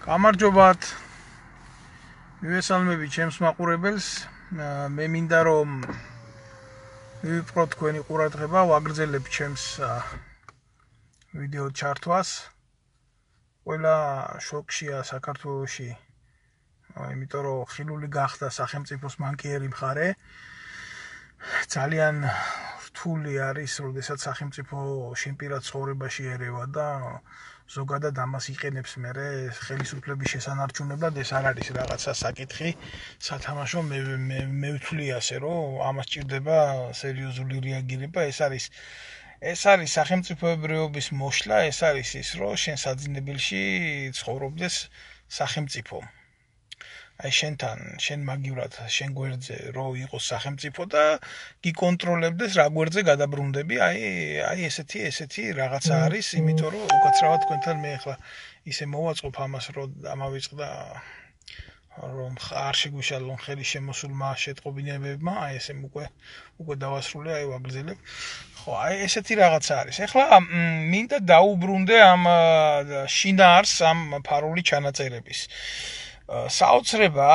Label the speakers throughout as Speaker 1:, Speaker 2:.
Speaker 1: გამარჯობათ მივესალმები ჩემს მაყურებელს მე მინდა რომ ვიპყრო თქვენი ყურადღება ვაგრძელებ ჩემს ვიდეო ჩართვას ყველა შოქშია საქართველოსი იმიტომ რომ ხილული გახდა სახელმწიფოს მანკიერი მხარე ძალიან რთული არის, როდესაც სახელმწიფო შემ ピ რა ცხოვრებაში ერევა და ზოგადად ამას იყენებს მე რე ხელისუფლების შესანარჩუნებლად ეს არ არის რაღაცა საკითხი სათამაშო მე მე ვთვლი ასე რომ ამას ჭირდება სერიოზული რეაგირება ეს არის ეს არის სახელმწიფოებრიობის მოშლა ეს არის ის რომ შენ საძინებელში ცხოვრობდეს სახელმწიფო აი შენთან, შენ მაგივრად, შენ გვერდზე რო იყოს სახელმწიფო და გიკონტროლებდეს რა გვერდზე გადაბრუნდები, აი აი ესეთი ესეთი რაღაცა არის, იმიტომ რომ უკაცრავად თქვენთან მე ახლა ისე მოვაწყობ ამას, რომ ამავიწყდა რომ ხარ შეგვიშალონ ხელი შემოსულმა შეტყობინებებმა, აი ესე უკვე უკვე დავასრულე, აი ვაგრძელებ. ხო, აი ესეთი რაღაცა არის. ეხლა მინდა დაუბრუნდე ამ შინაარს, ამ ფარული ჩანაწერების. აა საოცრება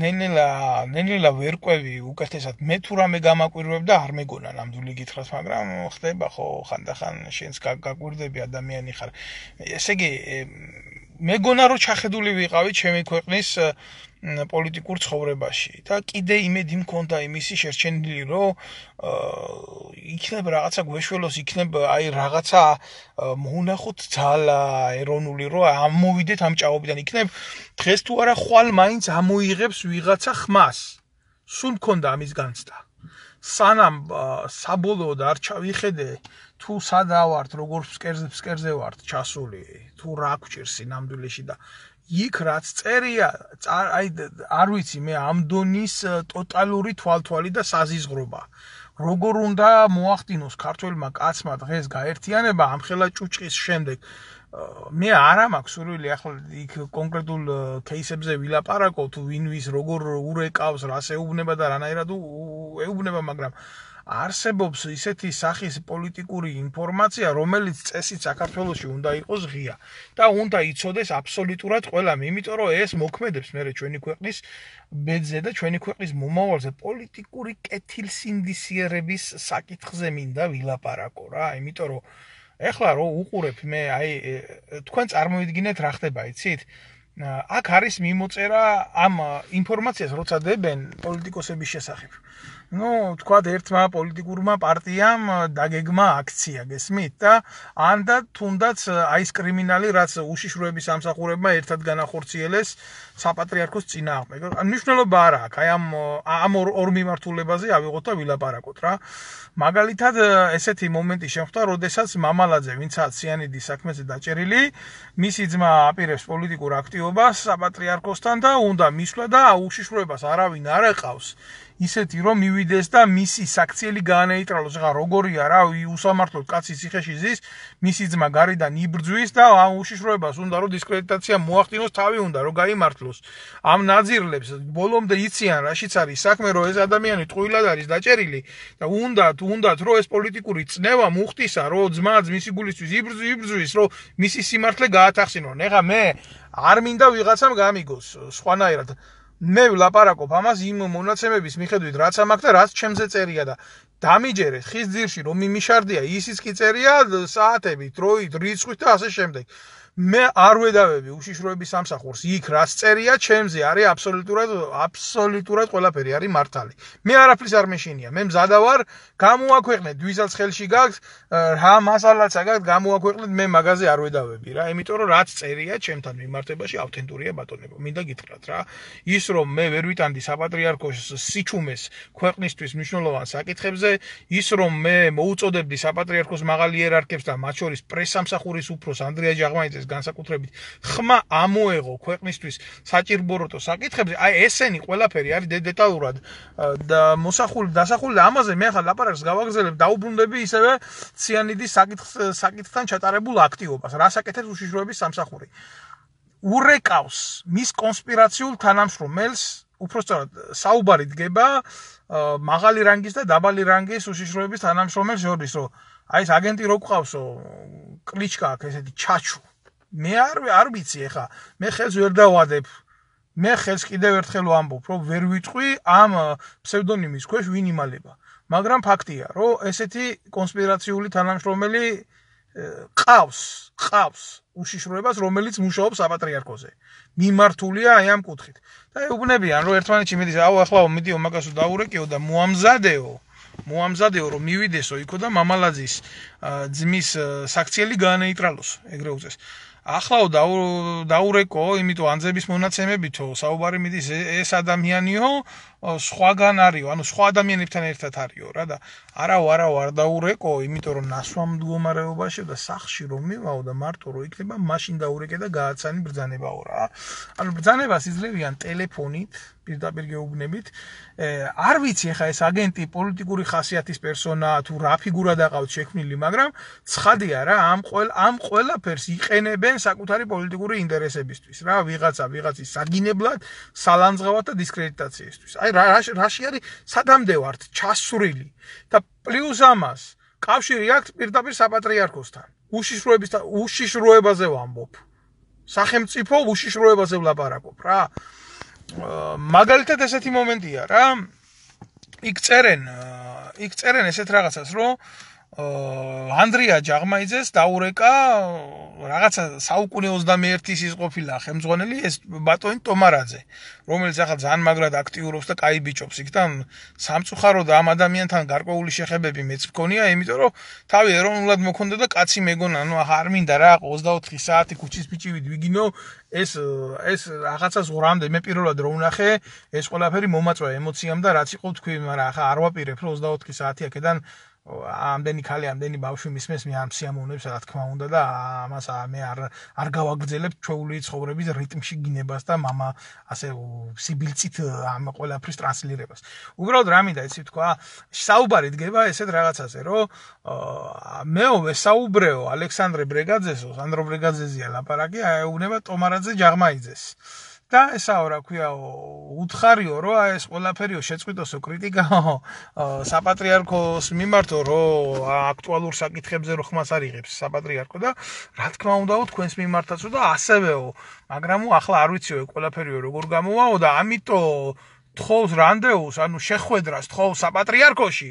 Speaker 1: ნენელა ნენელა ვერკვევი უკეთესად მე თუ რამე გამაკვირვებ და არ მეგონა ნამდვილი გითხრას მაგრამ ხდება ხო ხანდახან შენს გაგაკვირდები ადამიანი ხარ ესე იგი მეგონა რომ ჩახედული ვიყავი ჩემი ქვეყნის პოლიტიკურ ცხოვრებაში და კიდე იმედი მქონდა იმისი შერჩენილი რომ იქნება რაღაცა გვეშველოს იქნება აი რაღაცა მონახოთ ძალა ეროვნული რო ამოვიდეთ ამ ჭაობიდან იქნება დღეს თუ არა ხვალ მაინც ამოიღებს ვიღაცა ხმას სულ მქონდა ამის განცდა სანამ საბოლოოდ არ ჩავიხედე თუ სადა ვართ როგორ სკერზე სკერზე ვართ ჩასული თუ რა გჭირს ინამდვილეში და იქ რაც წერია აი არ ვიცი მე ამ დონის ტოტალური თვალთვალი და საზიზღრობა როგორ უნდა მოახდინოს ქართველმა კაცმა დღეს გაერთიანება ამ ხელა ჭუჭყის შემდეგ მე არა მაქვს სურვილი ახლა იქ კონკრეტულ кейსებზე ვილაპარაკო თუ ვინ ვის როგორ ურეკავს რას ეუბნება და რანაირად ეუბნება მაგრამ არსებობს ისეთი სახის პოლიტიკური ინფორმაცია, რომელიც წესით საქართველოსში უნდა იყოს ღია და უნდა იცოდეს აბსოლუტურად ყველამ, იმიტომ რომ ეს მოქმედებს მეორე ჩვენი ქვეყნის ბედზე და ჩვენი ქვეყნის მომავალზე პოლიტიკური კეთილსინდისიერების საკითხზე მინდა ვილაპარაკო რა, იმიტომ რომ ეხლა რო უყურებ მე აი თქვენ წარმოიდგინეთ რა ხდება, იცით? აქ არის მიმოწერა ამ ინფორმაციას როცა დებენ პოლიტიკოსების შესახებ. ну, თქვა ერთმა პოლიტიკურმა პარტიამ э, დაგეგმა აქცია, გესმით? და ან და თუნდაც აი э, ეს კრიმინალი, რაც უშიშროების ამსახურებმა ერთად განახორციელეს საპატრიარქოს წინააღმდეგ. ანუ მნიშვნელობა არა აქვს, აი ამ э, ამ ორ მიმართულებაზე ავიღოთ და ვილაპარაკოთ რა. მაგალითად, ესეთი მომენტი შეხვდა, როდესაც მამალაძე, ვინცაც სიანიდის საქმეზე დაჭერილი, მისი ძმა აპირებს პოლიტიკურ აქტივობას საპატრიარქოსთან და უნდა მისვლა და უშიშროებას არავინ არ ეყავს. ისეთი რომ მივიდეს და მისი საქციელი გაანეიტრალოს ხა როგორია რა უსამართლო კაცი სიხეში ზის მისი ძმა გარიდან იბრძვის და ამ უშიშროებას უნდა რომ დისკრედიტაცია მოახდინოს თავი უნდა რომ გამართლოს ამ ნაძირლებს ბოლომდე იციან რაშიც არის საქმე რომ ეს ადამიანი ტყუილად არის დაჭერილი და უნდათ უნდათ რომ ეს პოლიტიკური წნევა მუხტისა რომ ძმა ძმისი გულისთვის იბრძვის იბრძვის რომ მისი სიმართლე გაათახსინონ ეხა მე არ მინდა ვიღაცამ გამიგოს სხვანაირად მე ვლაპარაკობ ამას იმ მონაცემების მიხედვით, რაც ამაქ და რაც ჩემზე წერია და დამიჯერე ხის ძირში რომ მიმიშარდია ისიც კი წერია საათები, დროი, რიცხვი და ასე შემდეგ. მე არ ვედავები უშიშროების სამსახურს იქ რას წერია ჩემზე არის აბსოლუტურად აბსოლუტურად ყველაფერი არის მართალი მე არაფრის არ მეშინია მე მზადა ვარ გამოაქვეყნეთ ვისაც ხელში გაქვს რა მასალაცა გაქვს გამოაქვეყნეთ მე მაღაზი არ ვედავები რა იმიტომ რომ რაც წერია ჩემთან მიმართებაში ავთენტურია ბატონებო მინდა გითხრათ რა ის რომ მე ვერ ვიტანდი საპატრიარქოს სიჩუმეს ქვეყნისთვის მნიშვნელოვან საკითხებზე ის რომ მე მოუწოდებდი საპატრიარქოს მაღალი იერარქებს და მათ შორის პრესამსახურის უფროს ანდრია ჯაღმაიძეს განსაკუთრებით ხმა ამოეღო ქვეყნისთვის საჭირბოროტო საკითხებზე, აი ესენი ყველაფერი არის დეტალურად და მოსახული დასახული და ამაზე მე ახლა ლაპარაკს გავაგზავნებ და უბრუნდები ისევე ციანიდის საკითხს საკითხთან ჩატარებულ აქტივობას. რასაკეთებს უშიშროების სამსახური? ურეკავს მის კონსპირაციულ თანამშრომელს უпростоრად საუბარი დგება მაღალი რანგის და დაბალი რანგის უშიშროების თანამშრომელ შორის რომ აი ეს აგენტი როგყავსო კრიჩკა აქ ესეთი ჩაჩუ მე არ არ ვიცი ახლა მე ხელს ვერ დავადებ მე ხელს კიდევ ერთხელ ვამბობ რომ ვერ ვიტყვი ამ ფსევდონიმის ქვეშ ვინ იმალება მაგრამ ფაქტია რომ ესეთი კონსპირაციული თანამშრომელი ყავს ყავს უშიშროებას რომელიც მუშაობს აპატრიარქოზე მიმართულია აი ამ კუთხით და უბნებიან რომ ერთმანეთში მიდის აუ ახლა მიდი ომაკასო დაურეკიო და მოამზადეო მოამზადეო რომ მივიდესო იქო და მამალაძის ძმის საქციელი გაანეიტრალოს ეგრე უწეს ახლა დაურეკო, იმიტომ ანძების მონაცემებითო საუბარი მიდის ეს ადამიანიო, სხვაგან არისო, ანუ სხვა ადამიანებთან ერთად არისო რა და არა ვარა ვარ დაურეკო, იმიტომ რომ ნასვა მდგომარეობაში და სახში რომ მივავ და მარტო რო იქნება, მაშინ დაურეკე და გააცანი ბრძანებაო რა. ანუ ბრძანებას იძლევიან ტელეფონით, პირდაპირ გეუბნებით. არ ვიცი ახლა ეს აგენტი პოლიტიკური ხასიათის პერსონაა თუ რა ფიგურა დაყავთ შექმნილი, მაგრამ ცხადია რა, ამ ყოველ ამ ყველაფერს იყენებენ საკუთარი პოლიტიკური ინტერესებისთვის რა, ვიღაცა ვიღაცის საგინებლად, სალანძღავად და დისკრედიტაციისთვის. აი აი რა რაში არის სადამდე ვართ ჩასრული და პლუს ამას კავშირი აქვს პირდაპირ საპატრიარქოსთან უშიშროების უშიშროებაზე ვამბობ სახელმწიფო უშიშროებაზე ვლაპარაკობ რა მაგალითად ესეთი მომენტია რა იქ წერენ იქ წერენ ესეთ რაღაცას რომ ანდრია ჯაღმაიძეს დაურეკა რაღაცა საუკუნე 21-ის ის ყოფილა ხელმძღვანელი ეს ბატონი ტომარაძე რომელიც ახლა ძალიან მაგრად აქტიურობს და кай ბიჭობს იქთან სამწუხარო და ამ ადამიანთან გარკვეული შეხებები მეც მქონია იმიტომ რომ თავი ეროვნულად მოქონდა და კაცი მეგონა ნუ ახ არ მინდა რა 24 საათი ქუჩის ბიჭი ვიდვიგინო ეს ეს რაღაცას ვღრამდე მე პირველად რო ვნახე ეს ყველაფერი მომაწვა ემოციამ და რაც იყო თქვი მაგრამ ახლა არ ვაპირებ რომ 24 საათი აქედან ამდენი ქალი, ამდენი ბავშვი მისმეს მე ამ სიამოვნებს, რა თქმა უნდა და ამას მე არ არ გავაგრძელებ ჩეული ცხოვრების რიტმში გინებას და мама ასე სიბილწით ამ ყველაფრის ტრანსლირებას. უბრალოდ რა მინდა ისე თქვა, საუბარი დგება ესეთ რაღაცაზე, რომ მეოვე საუბრეო ალექსანდრე ბრეგაძესო, სანდრო ბრეგაძეზია ლაპარაკი, აეუნება ტომარაძე ჯაღმაიძეს. აა და ესაო რა ქვია უთხარიო რომ აი ეს ყველაფერიო შეწყვიტოსო კრიტიკაო საპატრიარქოს მიმართო რომ აქტუალურ საკითხებზე რო ხმას არიღებს საპატრიარქო და რა თქმა უნდაო თქვენს მიმართაცო და ასევეო მაგრამ უახლა არ ვიციო ყველაფერიო როგორ გამოვაო და ამიტომ თხოვს რანდეულს ანუ შეხwebdriver თხოვს საპატრიარქოში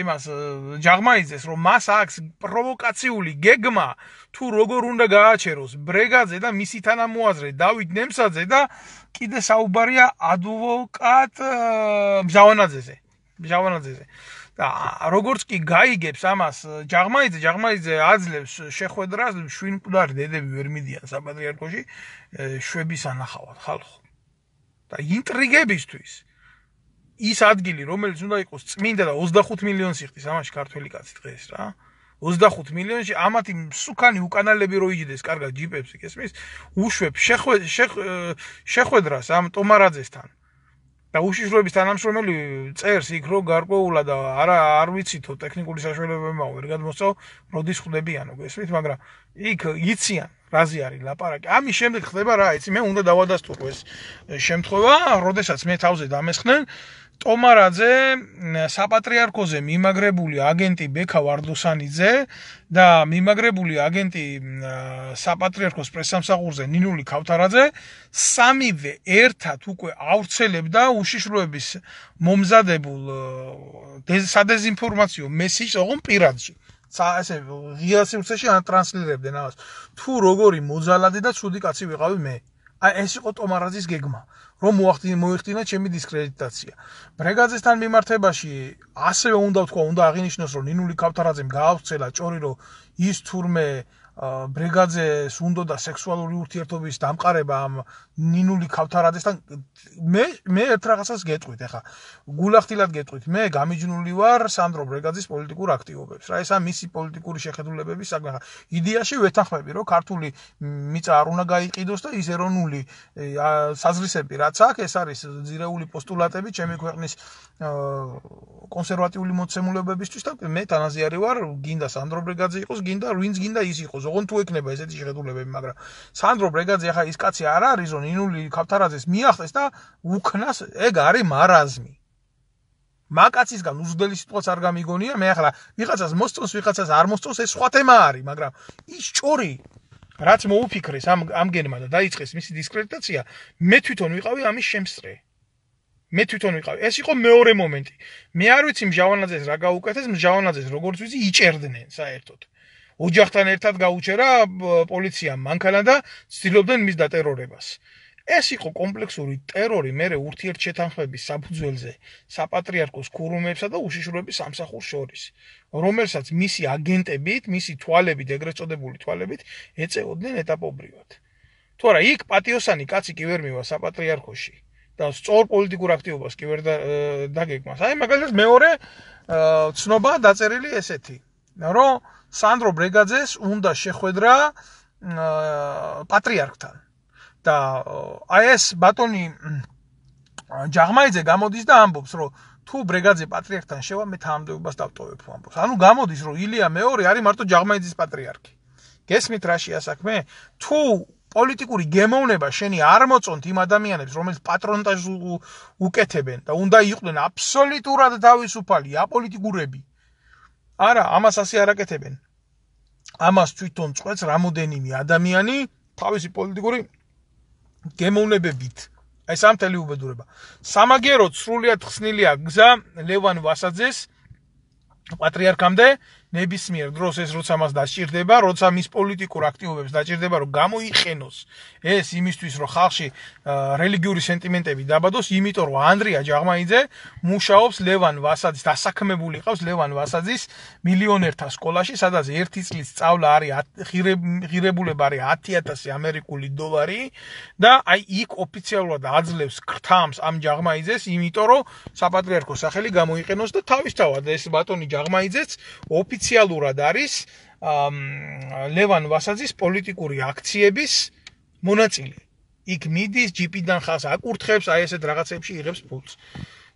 Speaker 1: იმას э, ჯაღმაიძეს რომ მას აქვს პროვოკაციული გეგმა თუ როგორ უნდა გააჩეროს ბრეგაძე და მისი თანამოაზრე დავით ნემსაძე და კიდე საუბარია ადვოკატ э, მჟავანაძეზე მჟავანაძეზე და როგორც კი გაიგებს ამას э, ჯაღმაიძე ჯაღმაიძე აძლევს შეხვედრას შვინკვდარ დედები ვერ მიდიან საპატრიარქოში შვების ანახავად ხალხო და ინტრიგებისთვის ის ადგილი რომელიც უნდა იყოს წმინდა და 25 მილიონს იხდის ამაში ქართველი კაცი დღეს რა 25 მილიონში ამათი მსუკანი უკანალები როიჯდეს კარგად ჯიპებს იქესმის უშვებ შეხვედრას ამ ტომარაძესთან და უშიშროების თანამშრომელი წერს იქ რომ გარკვეულა და არა არ ვიციო ტექნიკური საშუალებები მაქვს ერთად მოსწო როდის ხვდებიანო გესმით მაგრამ იქ იციან რაზე არის ლაპარაკი ამის შემდეგ ხდება რა იცი მე უნდა დავადასტურო ეს შემთხვევა როდესაც მე თავზე დამესხნენ ტომარაძე საპატრიარქოზე მიმაგრებული აგენტი ბექა ვარდუსანიძე და მიმაგრებული აგენტი საპატრიარქოს პრესამსახურზე ნინული ქავთარაძე სამივე ერთად უკვე აურცელებდა უშიშროების მომზადებულ სადეზინფორმაციო მესიჯს ოღონ პირადში სა ესე ღია სიმწეში ან ტრანსლირებდნენ ამას თუ როგორი მოძალადე და ცუდი კაცი ვიყავი მე აი ეს იყო ტომარაძის გეგმა, რომ მოახდინა მოიხდინა ჩემი დისკრედიტაცია. ბრეგაძესთან მიმართებაში ასევე უნდა თქვა, უნდა აღინიშნოს, რომ ნინული ქავთარაძემ გააცხელა ჭორი, რომ ის თურმე ბრიგაძეს უნდა და სექსუალური ურთიერთობის დამყარება ამ ნინული ქავთარაძესთან მე მე ერთ რაღაცას გეტყვით ახლა გულახდილად გეტყვით მე გამიჯნული ვარ სანდრო ბრიგაძის პოლიტიკურ აქტივობებს რა ესა მისი პოლიტიკური შეხედულებების საგან იდეაში ვეთანხმები რომ ქართული მიწა არ უნდა გაიყიდოს და ის ეროვნული საზრისები რაც აქვს ეს არის ძირეული პოსტულატები ჩემი ქვეყნის კონსერვატიული მოცემულებებისთვის და მე თანაზიარი ვარ გინდა სანდრო ბრიგაძე იყოს გინდა ვინც გინდა ის იყოს ოღონდ თუ ექნება ესეთი შეხედულებები, მაგრამ სანდრო ბრეგაძე ახლა ის კაცი არ არის, რომ ინული ქავთარაძეს მიახლეს და უკნას ეგ არის მარაზმი. მაკაცისგან უძველი სიტყვაც არ გამიგონია, მე ახლა ვიღაცას მოსწონს, ვიღაცას არ მოსწონს, ეს სხვა თემა არის, მაგრამ ის ჭორი რაც მოუფიქრეს ამ ამგენმა და დაიწყეს მისი დისკრედიტაცია, მე თვითონ ვიყავი ამის შემსწრე. მე თვითონ ვიყავი. ეს იყო მეორე მომენტი. მე არ ვიცი მჟავანაძეს რა გაუკეთეს, მჟავანაძეს როგორც ვიცი, იჭერდნენ საერთოდ. ოჯახთან ერთად გაუჩერა პოლიციამ მანქანა და ცდილობდნენ მის დატერორებას. ეს იყო კომპლექსური ტერორი მეორე ურთიერთშეთანხმების საფუძველზე საპატრიარქოს ქურუმებსა და უშიშროების სამსახურ შორის, რომელსაც მისი აგენტებით, მისი თვალებით, ეგრეთ წოდებული თვალებით ეწეოდნენ ეტაპობრივად. თუ არა იქ პატიოსანი კაცი კი ვერ მივა საპატრიარქოში და სწორ პოლიტიკურ აქტივობას კი ვერ დაგეგმას. აი მაგალითად მეორე ცნობა დაწერილი ესეთი, რომ სანდრო ბრეგაძეს უნდა შეხვედრა პატრიარქთან და აი ეს ბატონი ჯაღმაიძე გამოდის და ამბობს რომ თუ ბრეგაძე პატრიარქთან შევა მე თანამდებობას დავტოვებ ამბობს ანუ გამოდის რომ ილია მეორე არის მარტო ჯაღმაიძის პატრიარქი გესმით რა შეასაქმე თუ პოლიტიკური გემოვნება შენი არ მოწონთ იმ ადამიანებს რომელს პატრონტაჟს უკეთებენ და უნდა იყვნენ აბსოლუტურად თავისუფალი აპოლიტიკურები არა ამას ასე არაკეთებენ ამას თვითონ წვეც რამოდენიმე ადამიანი თავისი პოლიტიკური გემოვნებებით აი სამთელი უბედურება სამაგერო სრულიად ხსნილია გზა ლევან ვასაძეს პატრიარქამდე ნებისმიერ დროს ეს როცა მას დაჭirdება, როცა მის პოლიტიკურ აქტივობებს დაჭirdება, რომ გამოიყენოს ეს იმისთვის, რომ ხალხში რელიგიური სენტიმენტები დაბადოს, იმიტომ რომ ანდრია ჯაღმაიძე მუშაობს ლევან ვასაძის დასაქმებული ყავს ლევან ვასაძის მილიონერთა სკოლაში, სადაც ერთი წლის სწავლა არის ღირებულება არის 10000 ამერიკული დოლარი და აი იქ ოფიციალურად აძლევს ქრთამს ამ ჯაღმაიძეს, იმიტომ რომ საპატრიარქო სახელი გამოიყენოს და თავისთავად ეს ბატონი ჯაღმაიძეც ოფი ოფიციალურად არის ლევან ვასაძის პოლიტიკური აქციების მონაწილე. იქ მიდის GP-დან ხას აკურთხებს, აი ესეთ რაღაცებში იღებს ფულს.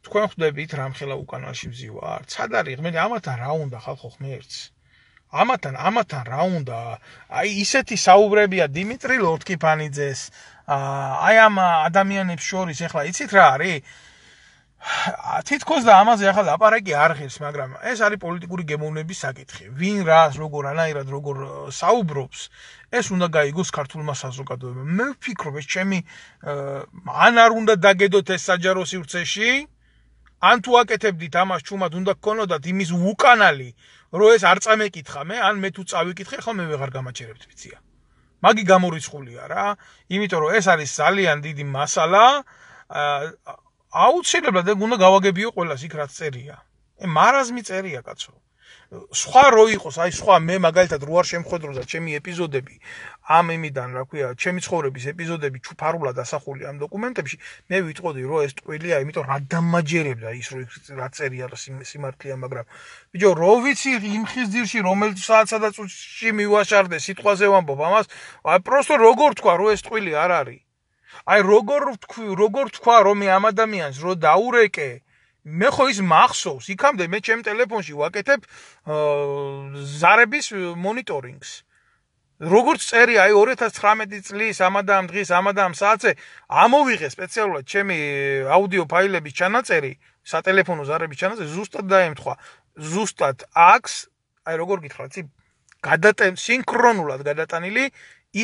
Speaker 1: თქვენ ხვდებით რამ ხელა უკანალში ვზივარ. სად არის ღმერთი? ამათან რა უნდა ხალხო ღმერთს? ამათან, ამათან რა უნდა? აი ისეთი საუბრებია დიმიტრი ლორთკიფანიძეს. აი ამ ადამიანებს შორის ეხლა იცით რა არის? თითქოს და ამაზე ახლა ლაპარაკი არ ღირს, მაგრამ ეს არის პოლიტიკური გემოვნების საკითხი. ვინ რას, როგორ ანაირად, როგორ საუბრობს, ეს უნდა გაიგოს ქართულმა საზოგადოებამ. მე ვფიქრობ, ეს ჩემი ან არ უნდა დაგედოთ ეს საჯარო სივრცეში, ან თუ აკეთებდით ამას ჩუმად უნდა გქონოდათ იმის უკანალი, რომ ეს არ წამეკითხა მე, ან მე თუ წავიკითხე, ხო მე ვეღარ გამაჩერებთ ფიცია. მაგი გამორიცხულია რა, იმიტომ რომ ეს არის ძალიან დიდი მასალა. აა აუცილებლად ეგ უნდა გავაგებიო ყოველას იქ რაც წერია. ე მარაზმი წერია კაცო. სხვა რო იყოს, აი სხვა მე მაგალითად რო არ შემხედროდა ჩემი ეპიზოდები ამ იმიდან, რა ქვია, ჩემი ცხოვრების ეპიზოდები ჩუფარულად დასახული ამ დოკუმენტებში, მე ვიტყოდი, რომ ეს ტყვილია, იმიტომ რა დამაჯერებდა ის რო რა წერია სიმართლეა, მაგრამ ბიჭო, რო ვიცი იმ ხის ძირში, რომელიც საათსა და წუთში მივაშარდე სიტყვაზე ვამბობ ამას, აი პროსტო როგორ თქვა, რომ ეს ტყვილი არ არის? აი როგორ ვთქვი, როგორ თქვა რომ ამ ადამიანს რო დაურეკე, მე ხო ის მახსოვს, იქამდე მე ჩემ ტელეფონში ვაკეთებ ზარების მონიტორინგს. როგორც წერი აი 2019 წლის ამადამ დღის ამადამ საათზე ამოვიღე სპეციალურად ჩემი აუდიო ფაილების ჩანაწერი სატელეფონო ზარების ჩანაწერი ზუსტად დაემთხვა ზუსტად აქვს აი როგორ გითხრათ ცი გადატენ სინქრონულად გადატანილი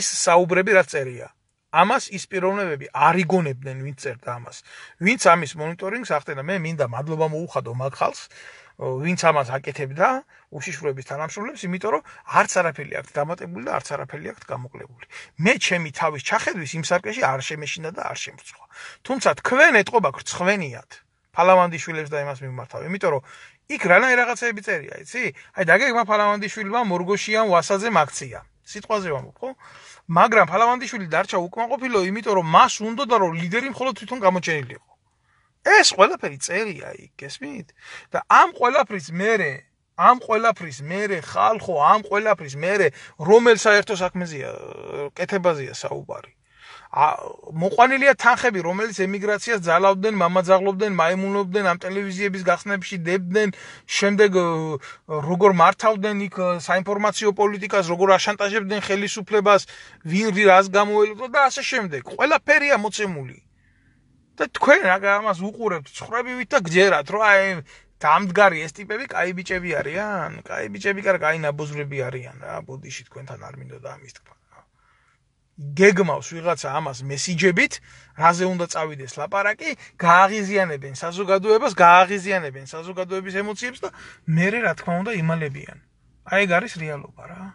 Speaker 1: ის საუბრები რაც წერია ამას ის პიროვნებები არ იგონებდნენ ვინც წერდა ამას. ვინც ამის მონიტორინგს ახდენდა, მე მინდა მადლობა მოუხადო მაგ ხალხს, ვინც ამას აკეთებდა უშიშროების თანამშრომლებს, იმიტომ რომ არც არაფერი აქვს დამატებული და არც არაფერი აქვს გამოკლებული. მე ჩემი თავის ჩახედვის იმ სარკეში არ შემეშინა და არ შემწყვა. თუმცა თქვენ ეტყობა გრცხვენიათ. ფალავანდიშვილებს და იმას მიმართავ, იმიტომ რომ იქ რანაირ რაღაცები წერია, იცი? აი დაგეგმა ფალავანდიშვილმა მორგოშიან ვასაზე მაქცია. სიტყვაზე ვამბობ, ხო? მაგრამ ფალავანდიშვილი დარჩა უკმაყოფილო იმიტომ რომ მას უნდოდა რომ ლიდერი მხოლოდ თვითონ გამოჩენილიყო ეს ყველაფერი წერია იქ გესმით და ამ ყველაფრის მერე ამ ყველაფრის მერე ხალხო ამ ყველაფრის მერე რომელ საერთო საქმეზია კეთებაზია საუბარი მოყვანილია თანხები, რომელიც ემიგრაციას ძალავდნენ, მამაძაღლობდნენ, მაიმუნობდნენ ამ ტელევიზიების გახსნებში, დებდნენ, შემდეგ როგორ მართავდნენ იქ საინფორმაციო პოლიტიკას, როგორ აშანტაჟებდნენ ხელისუფლებას, ვინ რი რას გამოელოდა და ასე შემდეგ. ყველაფერია მოწმული. და თქვენ რა გამას უყურებთ, ცხრებივით და გჯერათ, რომ აი დამდგარი ეს ტიპები კაი ბიჭები არიან, კაი ბიჭები კარგი ნაბოზრები არიან რა, ბოდიში თქვენთან არ მინდოდა ამის თქვა. გეგმავს ვიღაცა ამას მესიჯებით, რაზე უნდა წავიდეს ლაპარაკი, გააღიზიანებენ საზოგადოებას, გააღიზიანებენ საზოგადოების ემოციებს და მერე რა თქმა უნდა იმალებიან. აი ეგ არის რეალობა რა.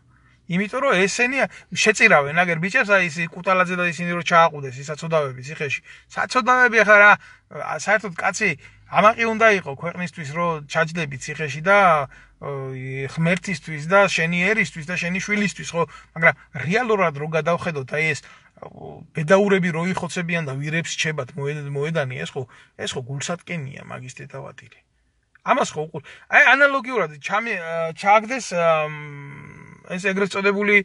Speaker 1: იმიტომ რომ ესენია შეწირავენ აგერ ბიჭებს აი ეს კუტალაძე და ისინი რომ ჩააყუდეს ისაცოდავები ციხეში. საცოდავები ახლა რა საერთოდ კაცი ამაყი უნდა იყო ქვეყნისთვის რომ ჩაჯდები ციხეში და ღმერთისთვის და შენი ერისთვის და შენი შვილისთვის ხო მაგრამ რეალურად რო გადავხედოთ აი ეს ბედაურები რო იხოცებიან და ვირებს ჩებათ მოედანი ეს ხო ეს ხო გულსატკენია მაგის დედავატირი ამას ხო უყურ აი ანალოგიურად ჩამე ჩააგდეს ეს ეგრეთ წოდებული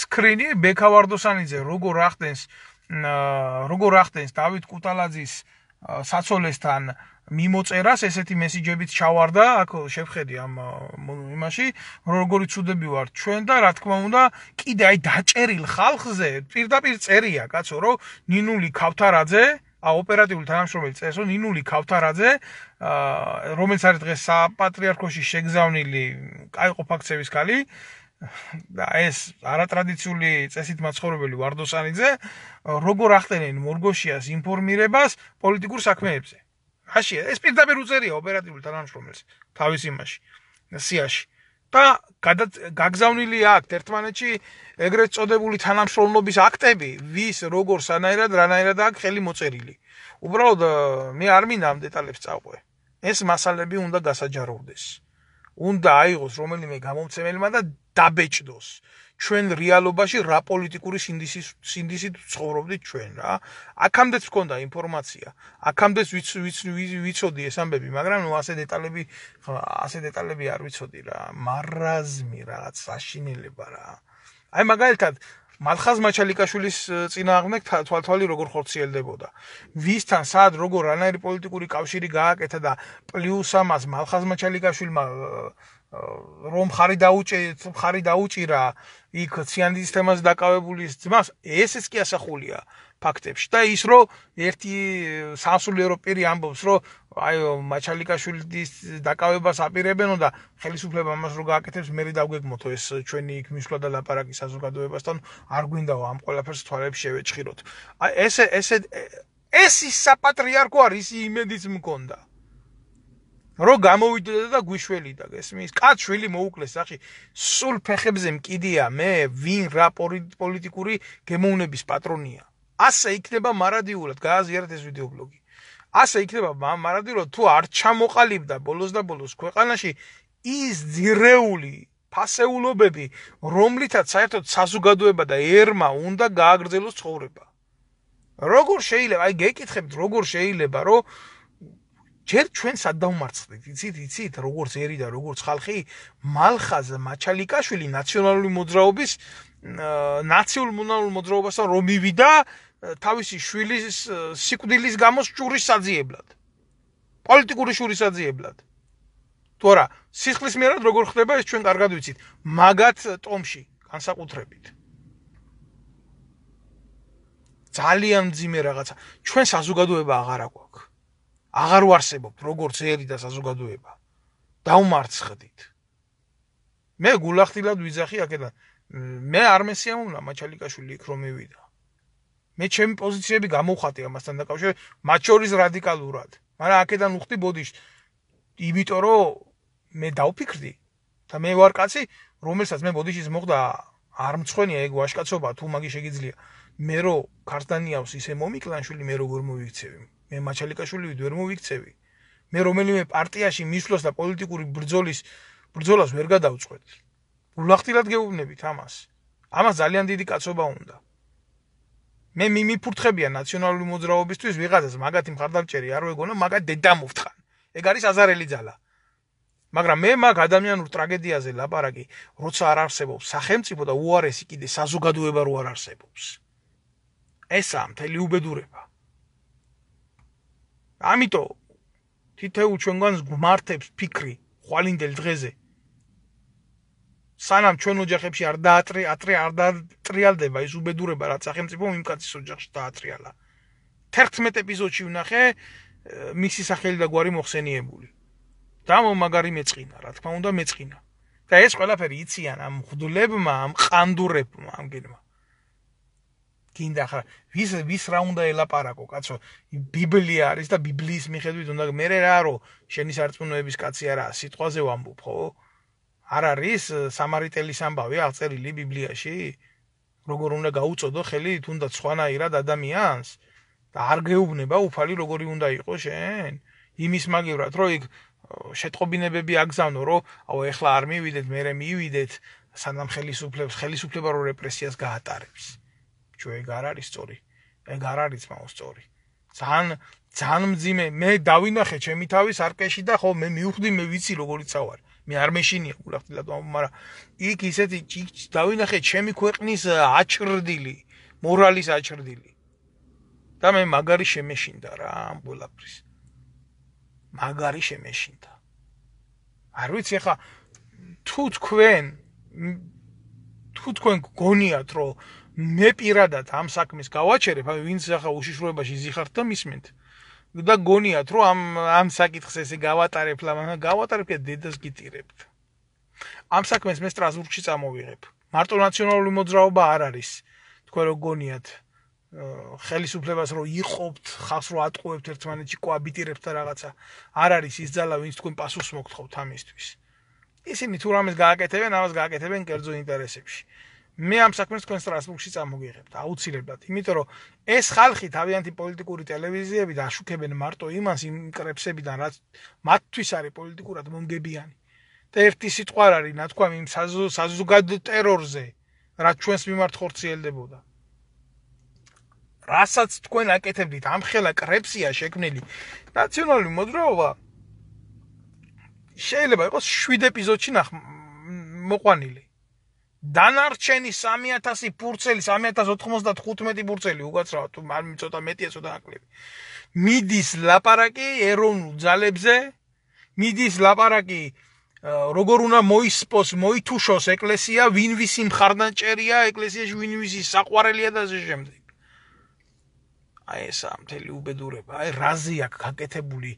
Speaker 1: სკრინი ბექავარდოსანიძე როგორ ახდენს როგორ ახდენს დავით კუტალაძის საცოლესთან მიმოწერას ესეთი მესიჯებით ჩავარდა აქ შევხედი ამ იმაში როგორი ცუდები ვარ ჩვენ და რა თქმა უნდა კიდე აი დაჭერილ ხალხზე პირდაპირ წერია კაცო რომ ნინული ქავთარაძე ა ოპერატიული თანამშრომელი წესო ნინული ქავთარაძე რომელიც არის დღეს საპატრიარქოში შეგზავნილი кайყო ფაქცების ქალი და ეს არატრადიციული წესით მაცხოვრებელი ვარდოსანიძე როგორ ახტენენ მორგოშიას ინფორმირებას პოლიტიკურ საქმეებზე ასია ეს პირდაპირ უწერია ოპერატიული თანამშრომელს თავის იმაში სიაში და გაგზავნილი აქვს ერთმანეთში ეგრეთ წოდებული თანამშრომლობის აქტები ვის როგორ სანაირად რანაირად აქვს ხელი მოწერილი უბრალოდ მე არ მინდა ამ დეტალებს წავყვე ეს მასალები უნდა გასაჯაროვდეს უნდა აიღოს რომელიმე გამომცემელმა და დაბეჭდოს ჩვენ რეალობაში რა პოლიტიკური სინდისის სინდისით ცხოვრობდით ჩვენ რა. აქამდეც მქონდა ინფორმაცია. აქამდეც ვიც ვიც ვიცოდი ეს ამბები, მაგრამ ნუ ასე დეტალები ასე დეტალები არ ვიცოდი რა. მარაზმი რაღაც საშინელება რა. აი მაგალითად მალხაზ მაჩალიკაშვილის ძინააღმდეგ თვალთვალი როგორ ხორციელდებოდა. ვისთან სად როგორ რანაირი პოლიტიკური კავშირი გააკეთა და პლუს ამას მალხაზ მაჩალიკაშვილმა რომ ხარი დაუჭე ხარი დაუჭირა იქ ციანდის თემას დაკავებული ძმას ესეც კი ასახულია ფაქტებში და ის რომ ერთი სასულიერო პირი ამბობს რომ აი მაჩალიკაშვილის დაკავებას აპირებენო და ხელისუფლება მას რო გააკეთებს მე დავგეგმოთო ეს ჩვენი იქ მისვლა და ლაპარაკი საზოგადოებასთან არ გვინდაო ამ ყველაფერს თვალებს შევეჭიროთ აი ესე ესე ეს ის საპატრიარქო არის იმედიც მქონდა რო გამოვიდოდა და გუშველიდა გესმის? კაც შვილი მოუკლეს ახი. სულ ფეხებზე მკიდია მე, ვინ რა პოლიტიკური გემოვნების პატრონია. ასე იქნება მარადიულად გააზიარეთ ეს ვიდეო ბლოგი. ასე იქნება მარადიულად თუ არ ჩამოყალიბდა ბოლოს და ბოლოს ქვეყანაში ის ძირეული ფასეულობები, რომლითაც საერთოდ საზოგადოება და ერმა უნდა გააგრძელოს ცხოვრება. როგორ შეიძლება? აი გეკითხებთ, როგორ შეიძლება, რომ ჯერ ჩვენს ადავმარცხდით, იცით, იცით, როგორც ერი და როგორც ხალხი, მალხაზ მაჩალიკაშვილი ნაციონალური მოძრაობის ნაციონალურ მოძრაობასთან რომივიდა თავისი შვილის სიკვდილის გამო შურის საძიებლად. პოლიტიკური შურის საძიებლად. თორა, სისხლის მერად როგორ ხდება ეს ჩვენ კარგად ვიცით, მაგათ ტომში განსაკუთრებით. ძალიან ძიმე რაღაცა. ჩვენ საზოგადოება აღარ აქვს. აღარ ვარსებობთ როგორც ერი და საზოგადოება. დაუმარცხდით. მე გულახდილად ვიზახი აქედან. მე არ მესიამონა მაჩალიკაშვილი იქ რომ მივიდა. მე ჩემი პოზიციები გამოვხატე ამასთან დაკავშირებით, მათ შორის რადიკალურად. მაგრამ აქედან უხდი ბოდიშ. იმიტომ რომ მე დაუფიქრდი და მე ვარ კაცი, რომელსაც მე ბოდიშის მოხდა არ მწხვენია ეგ ვაშკაცობა თუ მაგის შეიძლება. მე რო ქარდანიავს ისე მომიკლანშვილი მე როგორ მოიქცევი? მე მაჩალიკაშვილი ვერ მოვიქცევი. მე რომელიმე პარტიაში მისვლას და პოლიტიკური ბრძოლის ბრძოლას ვერ გადავწყვეტ. ულახტილად გეუბნებით ამას. ამას ძალიან დიდი კაცობა უნდა. მე მიმიფურთხებია ნაციონალური მოძრაობისთვის ვიღაცას მაგათი მხარდამჭერი არ ვეგონა, მაგათი დედა მოვთხან. ეგ არის აზარელი ძალა. მაგრამ მე მაგ ადამიანურ ტრაგედიაზე ლაპარაკი, როცა არ არსებობს სახელმწიფო და უარესი კიდე საზოგადოება რო არ არსებობს. ესა მთელი უბედურება. ამიტომ თითეულ ჩვენგანს გმართებს ფიქრი ხვალინდელ დღეზე სანამ ჩვენ ოჯახებში არ დაატრე ატრე არ დაატრიალდება ეს უბედურება რაც სახელმწიფო მიმკაცის ოჯახში დაატრიალა 11 ეპიზოდში ვნახე მისი სახელი და გვარი მოხსენიებული და მომაგარი მეწინა რა თქმა უნდა მეწინა და ეს ყველაფერი იციან ამ ხდულებმა ამ ყანდურებმა ამგენმა გინდა ხა ვის ვის რა უნდა ელაპარაკო კაცო ბიბლია არის და ბიბლიის მიხედვით უნდა მე რა რო შენი სარწმუნოების კაცი არა სიტყვაზე ვამბობ ხო არ არის სამარიტელის ამბავი აღწერილი ბიბლიაში როგორ უნდა გაუწოდო ხელი თუნდაც სხვანაირად ადამიანს და არ გეუბნება უფალი როგორი უნდა იყოს შენ იმის მაგივრად რომ იქ შეტყობინებები აგზავნო რომ აუ ეხლა არ მივიდეთ მე მე მივიდეთ სანამ ხელისუფლებს ხელისუფლება რო რეპრესიას გაატარებს. ჩვენ ეგ არ არის სწორი. ეგ არ არის მაო სწორი. ძალიან ძალიან მძიმე მე დავინახე ჩემი თავის არკეში და ხო მე მივხვდი მე ვიცი როგორიც ავარ. მე არ მეშინია გულახდილად მაგრამ იქ ისეთი ჭიქ დავინახე ჩემი ქვეყნის აჭრდილი, მორალის აჭრდილი. და მე მაგარი შემეშინდა რა ამ ყველაფრის. მაგარი შემეშინდა. არ ვიცი ახლა თუ თქვენ თუ თქვენ გონიათ რომ მე პირადად ამ საქმის გავაჩერებ, აი ვინც ახლა უშიშროებაში ზიხართ და მისმენთ. და გონიათ რომ ამ ამ საკითხს ესე გავატარებ და მაგრამ გავატარებ და დედას გიტირებ. ამ საქმეს მე სტრასბურგში წამოვიღებ. მარტო ნაციონალური მოძრაობა არ არის. თქვენ რო გონიათ ხელისუფლებას რო იყოფთ, ხალხს რო ატყუებთ ერთმანეთში კოაბიტირებთ და რაღაცა. არ არის ის ძალა ვინც თქვენ პასუხს მოგთხოვთ ამისთვის. ისინი თუ რამეს გააკეთებენ, ამას გააკეთებენ კერძო ინტერესებში. მე ამ საქმეს თქვენ სტრასბურგში წამოგიღებთ აუცილებლად იმიტომ რომ ეს ხალხი თავიანთი პოლიტიკური ტელევიზიები და აშუქებენ მარტო იმას იმ კრებსებიდან რაც მათთვის არის პოლიტიკურად მომგებიანი და ერთი სიტყვა არის ნათქვა იმ საზოგადო ტერორზე რაც ჩვენს მიმართ ხორციელდებოდა რასაც თქვენ აკეთებდით ამ ხელა კრებსია შექმნილი ნაციონალური მოძრაობა შეიძლება იყოს 7 ეპიზოდში ნახ მოყვანილი დანარჩენი 3000 ფურცელი 3095 ფურცელი უკაცრავ თუ მან ცოტა მეტია ცოტა აკლები მიდის ლაპარაკი ეროვნულ ძალებზე მიდის ლაპარაკი როგორ უნდა მოისპოს მოითუშოს ეკლესია ვინ ვისი მხარდაჭერია ეკლესიაში ვინ ვისი საყვარელია და ასე შემდეგ აი ეს ამთელი უბედურება აი რაზე აქ გაკეთებული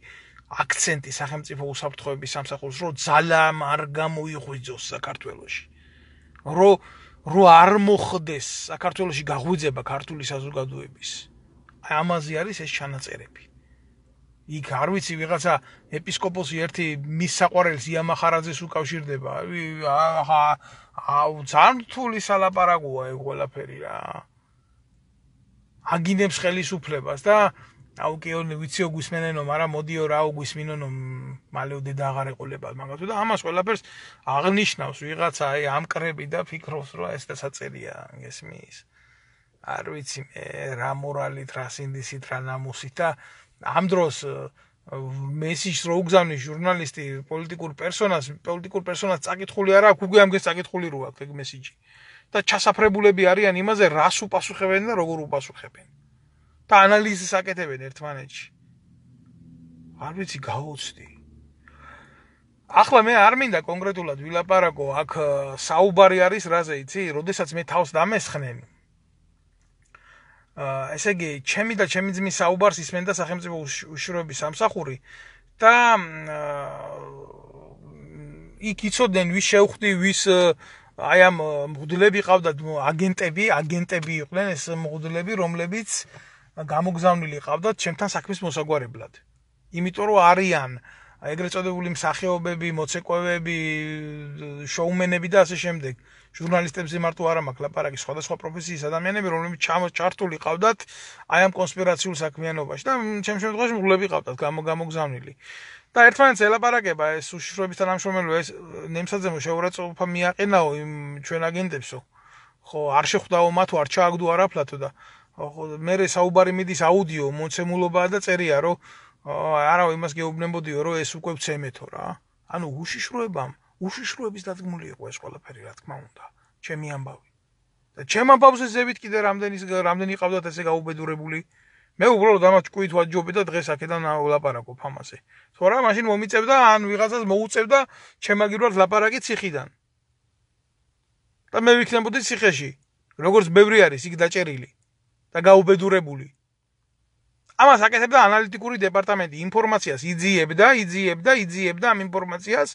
Speaker 1: აქცენტი სახელმწიფო უსაფრთხოების სამსახურში რომ ძალამ არ გამოიღვიძოს საქართველოში რომ რო არ მოხდეს საქართველოსი გაღვიძება ქართული საზოგადოების. აი ამაზე არის ეს ჩანაწერები. იქ არ ვიცი ვიღაცა ეპისკოპოსი ერთი მის საყვარელს იამახარაძეს უკავშირდება. აა აუ ძართული სალაპარაკოა ეგ ყველაფერი რა. აგინებს ხელისუფლებას და აუ კიო ვიციო გვისმენენო, მაგრამ მოდიო რა უგვისმინონო, მალე უდე დაღარეყულება მაგათო და ამას ყველაფერს აღნიშნავს ვიღაცა, აი ამკრები და ფიქრობს, რომ ეს და საწელია, გესმის. არ ვიცი მე რა მორალით, რა სინდისით, რა ნამუსით და ამ დროს მესიჯს რო უგზავნის ჟურნალისტი პოლიტიკურ პერსონას, პოლიტიკურ პერსონას წაკითხული არა აქვს, უგვი ამგეს წაკითხული რო აქვს ეგ მესიჯი. და ჩასაფრებულები არიან იმაზე, რას უპასუხებენ და როგორ უპასუხებენ. და ანალიზს აკეთებენ ერთმანეთში. არ ვიცი გაოცდი. ახლა მე არ მინდა კონკრეტულად ვილაპარაკო აქ საუბარი არის რაზე იცი? როდესაც მე თავს დამესხნენ. აა ესე იგი, ჩემი და ჩემი ძმის საუბარს ისმენდა სახელმწიფო უშრობის სამსახური და იქ იცოდნენ ვის შეხვდი ვის აი ამ მგვდლები ყავდა აგენტები აგენტები იყვნენ ეს მგვდლები რომლებიც აა გამოგზავნილი ყავდათ ჩემთან საქმის მოსაგვარებლად. იმიტომ რომ არიან ეგრეთ წოდებული მსახიობები, მოცეკვევები, შოუმენები და ასე შემდეგ. ჟურნალისტებს იმართო არა მაქვს ლაპარაკი სხვადასხვა პროფესიის ადამიანები, რომლებიც ჩართული ყავდათ აი ამ კონსპირაციულ საქმიანობაში და ჩემ შემთხვევაში მგლები ყავდათ გამოგზავნილი. და ერთმანეთს ელაპარაკება ეს უშიშროებისთან ამშრომელო ეს ნემსაძემო შეურაცხყოფა მიაყენაო იმ ჩვენ აგენტებსო. ხო, არ შეხვდაო მათო, არ ჩააგდო არაფლათო და მე რე საუბარი მიდის აუდიო მოცემულობაა და წერია რომ არავე იმას გეუბნებოდიო რომ ეს უკვე ვცემეთო რა ანუ უშიშროებამ უშიშროების დადგმული იყო ეს ყველაფერი რა თქმა უნდა ჩემი ამბავი და ჩემ ამბავზე ზევით კიდე რამდენი რამდენი ყავდათ ესე გაუბედურებული მე უბრალოდ ამას ჭკვით ვაჯობე და დღეს აქედან ლაპარაკობ ამაზე თორა მაშინ მომიწევდა ან ვიღაცას მოუწევდა ჩემაგირვარ ლაპარაკი ციხიდან და მე ვიქნებოდი ციხეში როგორც ბევრი არის იქ დაჭერილი და გაუბედურებული. ამას აკეთებდა ანალიტიკური დეპარტამენტი, ინფორმაციას იძიებდა, იძიებდა, იძიებდა ამ ინფორმაციას.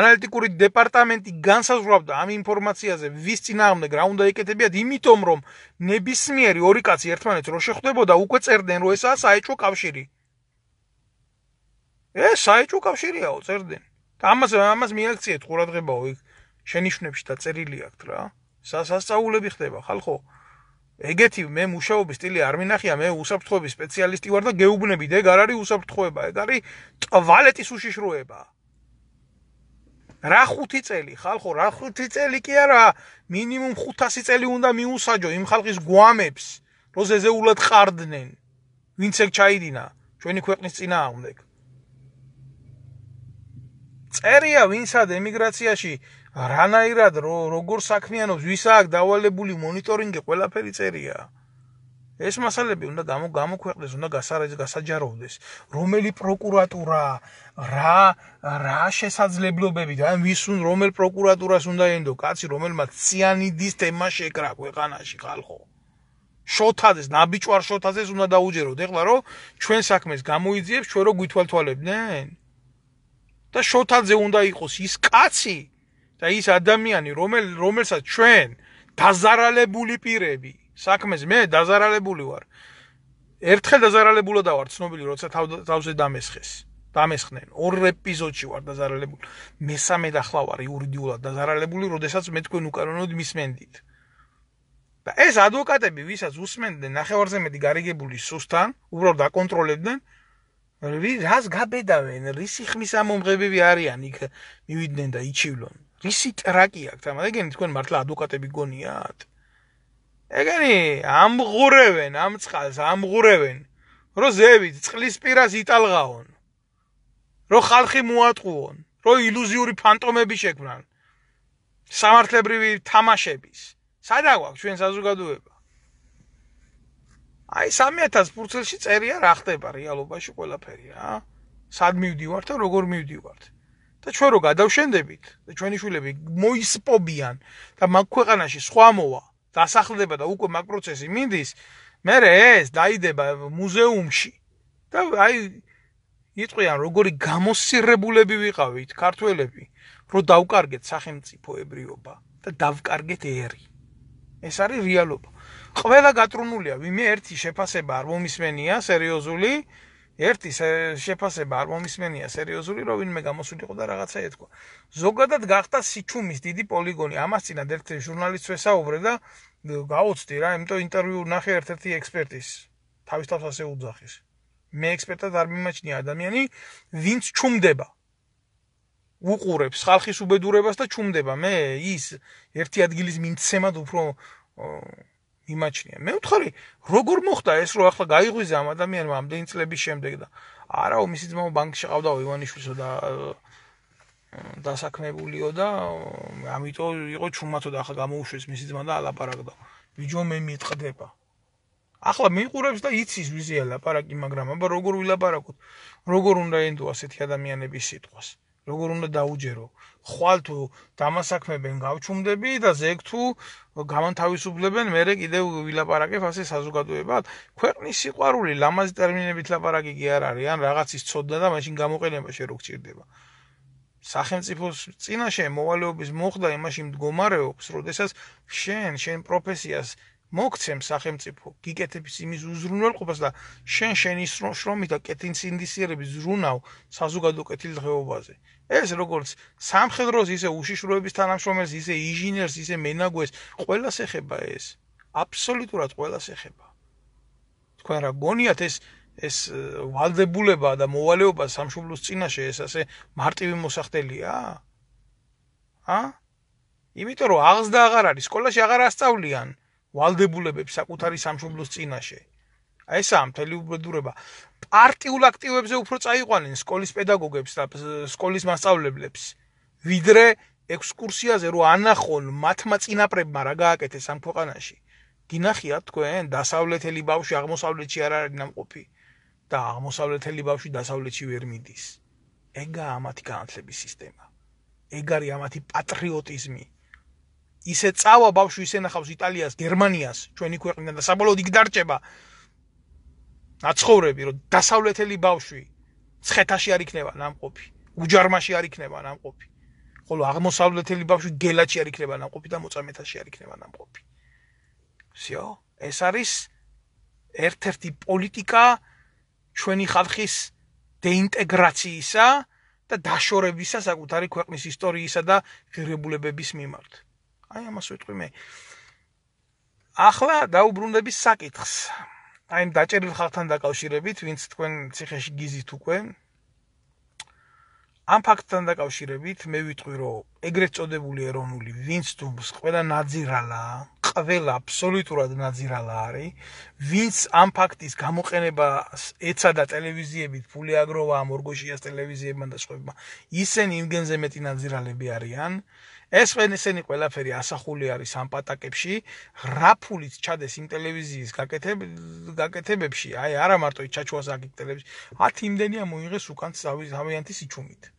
Speaker 1: ანალიტიკური დეპარტამენტი განსაზღვრავდა ამ ინფორმაციაზე, ვის ძინაამდე გრაუნდა ეკეთებიათ, იმიტომ რომ ნებისმიერი ორი კაცი ერთმანეთს რო შეხვდებოდა, უკვე წერდნენ, რომ ესაა საეჭო კავშირი. ე, საეჭო კავშირიაო, წერდნენ. და ამას ამას მიაქციეთ ყურადღებაო, იქ შენიშნებში და წერილი აქვს რა. სასასწაულები ხდება, ხალხო. ეგეთი მე მუშაობის სტილი არ მინახია, მე უსაფრთხოების სპეციალისტი ვარ და გეუბნებით, ეგ არ არის უსაფრთხოება, ეგ არის ტვალეტის უშიშროება. რა ხუთი წელი, ხალხო, რა ხუთი წელი კი არა, მინიმუმ 500 წელი უნდა მიუსაჯო იმ ხალხის გوامებს, როზეზეულად ყარდნენ, ვინც ეგ ჩაიდინა ჩვენი ქვეყნის წინააღმდეგ. წერია ვინც ამ ემიგრაციაში რანაირად როგორ საქმიანობს ვის აქვს დავალებული მონიტორინგი ყველაფერი წერია ეს მასალები უნდა გამო გამოქვეყნდეს უნდა გასარაჯ გასაჯაროვდეს რომელი პროკურატურა რა რა შესაძლებლობები და ვის უნდა რომელ პროკურატურას უნდა ენდო კაცი რომელმა ციანიდის თემა შეკრა ქვეყანაში ხალხო შოთაძეს ნაბიჭვარ შოთაძეს უნდა დაუჯეროთ ეხლა რომ ჩვენ საქმეს გამოიძიებს ჩვენ რო გვითვალთვალებდნენ და შოთაძე უნდა იყოს ის კაცი და ის ადამიანი, რომელ რომელსაც ჩვენ დაზარალებული პირები, საქმეს მე დაზარალებული ვარ. ერთხელ დაზარალებულა დავარ ცნობილი, როცა თავზე დამესხეს. დამესხნენ. ორ ეპიზოდში ვარ დაზარალებული. მესამე და ხლა ვარ იურიდიულად დაზარალებული, როდესაც მე თქვენ უკანონოდ მისმენდით. და ეს ადვოკატები, ვისაც უსმენდნენ ნახევარზე მეტი გარიგებული სუსთან, უბრალოდ აკონტროლებდნენ რას გაბედავენ, რისი ხმის ამომღებები არიან იქ მივიდნენ და იჩივლონ. რისი ტრაკიაქთ ამ ეგენი თქვენ მართლა ადვოკატები გონიათ ეგენი ამღურევენ ამ წყალს ამღურევენ რომ ზევით წყლის პირას იტალღაონ რომ ხალხი მოატყუონ რომ ილუზიური ფანტომები შექმნან სამართლებრივი თამაშების სადა გვაქვს ჩვენ საზოგადოება აი 3000 ფურცელში წერია რა ხდება რეალობაში ყველაფერი რა სად მივდივართ და როგორ მივდივართ და ჩვენ რო გადავშენდებით და ჩვენი შვილები მოისპობიან და მაგ ქვეყანაში სხვა მოვა დასახლდება და უკვე მაგ პროცესი მინდის მე ეს დაიდება მუზეუმში და აი იყვიან როგორი გამოსირებულები ვიყავით ქართველები რომ დავკარგეთ სახელმწიფოებრიობა და დავკარგეთ ერი ეს არის რეალობა ყველა გატრუნულია ვიმე ერთი შეფასება არ მომისმენია სერიოზული ერთი შეფასება არ მომისმენია სერიოზული, რომ ვინმე გამოსულიყო და რაღაცა ეთქვა. ზოგადად გახდა სიჩუმის დიდი პოლიგონი. ამას წინა ერთი ჟურნალისტი ესაუბრე და გაოცდი რა, იმიტომ ინტერვიუ ნახე ერთ-ერთი ექსპერტის. თავის თავს ასე უძახის. მე ექსპერტად არ მიმაჩნია ადამიანი, ვინც ჩუმდება. უყურებს ხალხის უბედურებას და ჩუმდება. მე ის ერთი ადგილის მიმცემად უფრო იმაჩნია. მე ვთქვი, როგორ მოხდა ეს, რომ ახლა გაიღვიძა ამ ადამიანმა ამდენი წლების შემდეგ და არა, ო მისი ძმა ბანკში ყავდა ივანიშვილსო და დასაქმებულიო და ამიტომ იყო ჩუმათო და ახლა გამოუშვეს მისი ძმა და ალაპარაკდა. ბიჯო მე მიტყდება. ახლა მიყურებს და იცის ვიზია ლაპარაკი, მაგრამ აბა როგორ ვილაპარაკოთ? როგორ უნდა ენდო ასეთი ადამიანების სიტყვას? როგორ უნდა დაუჯერო? ხვალ თუ დამასაქმებენ გავჩუმდები და ზეგ თუ გამანთავისუფლებენ, მე კიდევ ვილაპარაკებ ასე საზოგადოებად. ქვეყნის სიყვარული ლამაზი ტერმინებით ლაპარაკი კი არ არის, ან რაღაცის ცოდნა და მაშინ გამოყენება შეროგჭირდება. სახელმწიფოს წინაშე მოვალეობის მოხდა იმაში მდგომარეობს, როდესაც შენ შენ პროფესიას მოგცემ სახელმწიფო გიკეთებს იმის უზრუნველყოფას და შენ შენი შრომით და კეთილსინდისიერების ზრუნავ საზოგადო კეთილდღეობაზე. ეს როგორც სამხედროს ისე უშიშროების თანამშრომელს, ისე ინჟინერს, ისე მენაგვეს, ყველას ეხება ეს. აბსოლუტურად ყველას ეხება. თქვენ რა გონიათ ეს ეს ვალდებულება და მოვალეობა სამშობლოს წინაშე ეს ასე მარტივი მოსახდელია? ა? იმიტომ რომ აღს და აღარ არის, სკოლაში აღარ ასწავლიან. ვალდებულებებს საკუთარი სამშობლოს წინაშე. აი ესა მთელი უბედურება. პარტიულ აქტივებზე უფრო წაიყვანენ სკოლის პედაგოგებს და სკოლის მასწავლებლებს, ვიდრე ექსკურსიაზე რომ ანახონ მათმა წინაპრებმა რა გააკეთეს ამ ქვეყანაში. გინახიათ თქვენ, დასავლეთელი ბავშვი აღმოსავლეთში არ არის ნამყოფი და აღმოსავლეთელი ბავშვი დასავლეთში ვერ მიდის. ეგა ამათი განათლების სისტემა. ეგ არის ამათი პატრიოტიზმი. ისე წავა ბავშვი ისე ნახავს იტალიას, გერმანიას, ჩვენი ქვეყნიდან და საბოლოოდ იქ დარჩება. აცხოვრები, რომ დასავლეთელი ბავშვი ცხეთაში არ იქნება ნამყოფი, უჯარმაში არ იქნება ნამყოფი. ხოლო აღმოსავლეთელი ბავშვი გელაჩი არ იქნება ნამყოფი და მოწამეთაში არ იქნება ნამყოფი. всё, ეს არის ერთ-ერთი პოლიტიკა ჩვენი ხალხის დეინტეგრაციისა და დაშორებისა საკუთარი ქვეყნის ისტორიისა და ღირებულებების მიმართ. აი ამას ვიტყვი მე. ახლა დაუბრუნდების საკითხს. აი ამ დაჭერილ ხალხთან დაკავშირებით, ვინც თქვენ ციხეში გიზით უკვე. ამ ფაქტთან დაკავშირებით მე ვიტყვი, რომ ეგრეთ წოდებული ეროვნული ვინც თუმს ყველა ნაძირალა, ყველა აბსოლუტურად ნაძირალა არის, ვინც ამ ფაქტის გამოყენება ეცადა ტელევიზიებით, ფულიაგროვა, მორგოშიას ტელევიზიებთან და სხვა, ისინი იმგენზე მეტი ნაძირალები არიან. ეს ვენესენი ყველაფერი ასახული არის ამ პატაკებში რაფულით ჩადეს იმ ტელევიზიის გაკეთებ გაკეთებებში აი არა მარტო ჩაჩუას აკეთებს 10 იმდენია მოიღეს უკან თავიანთი სიჩუმით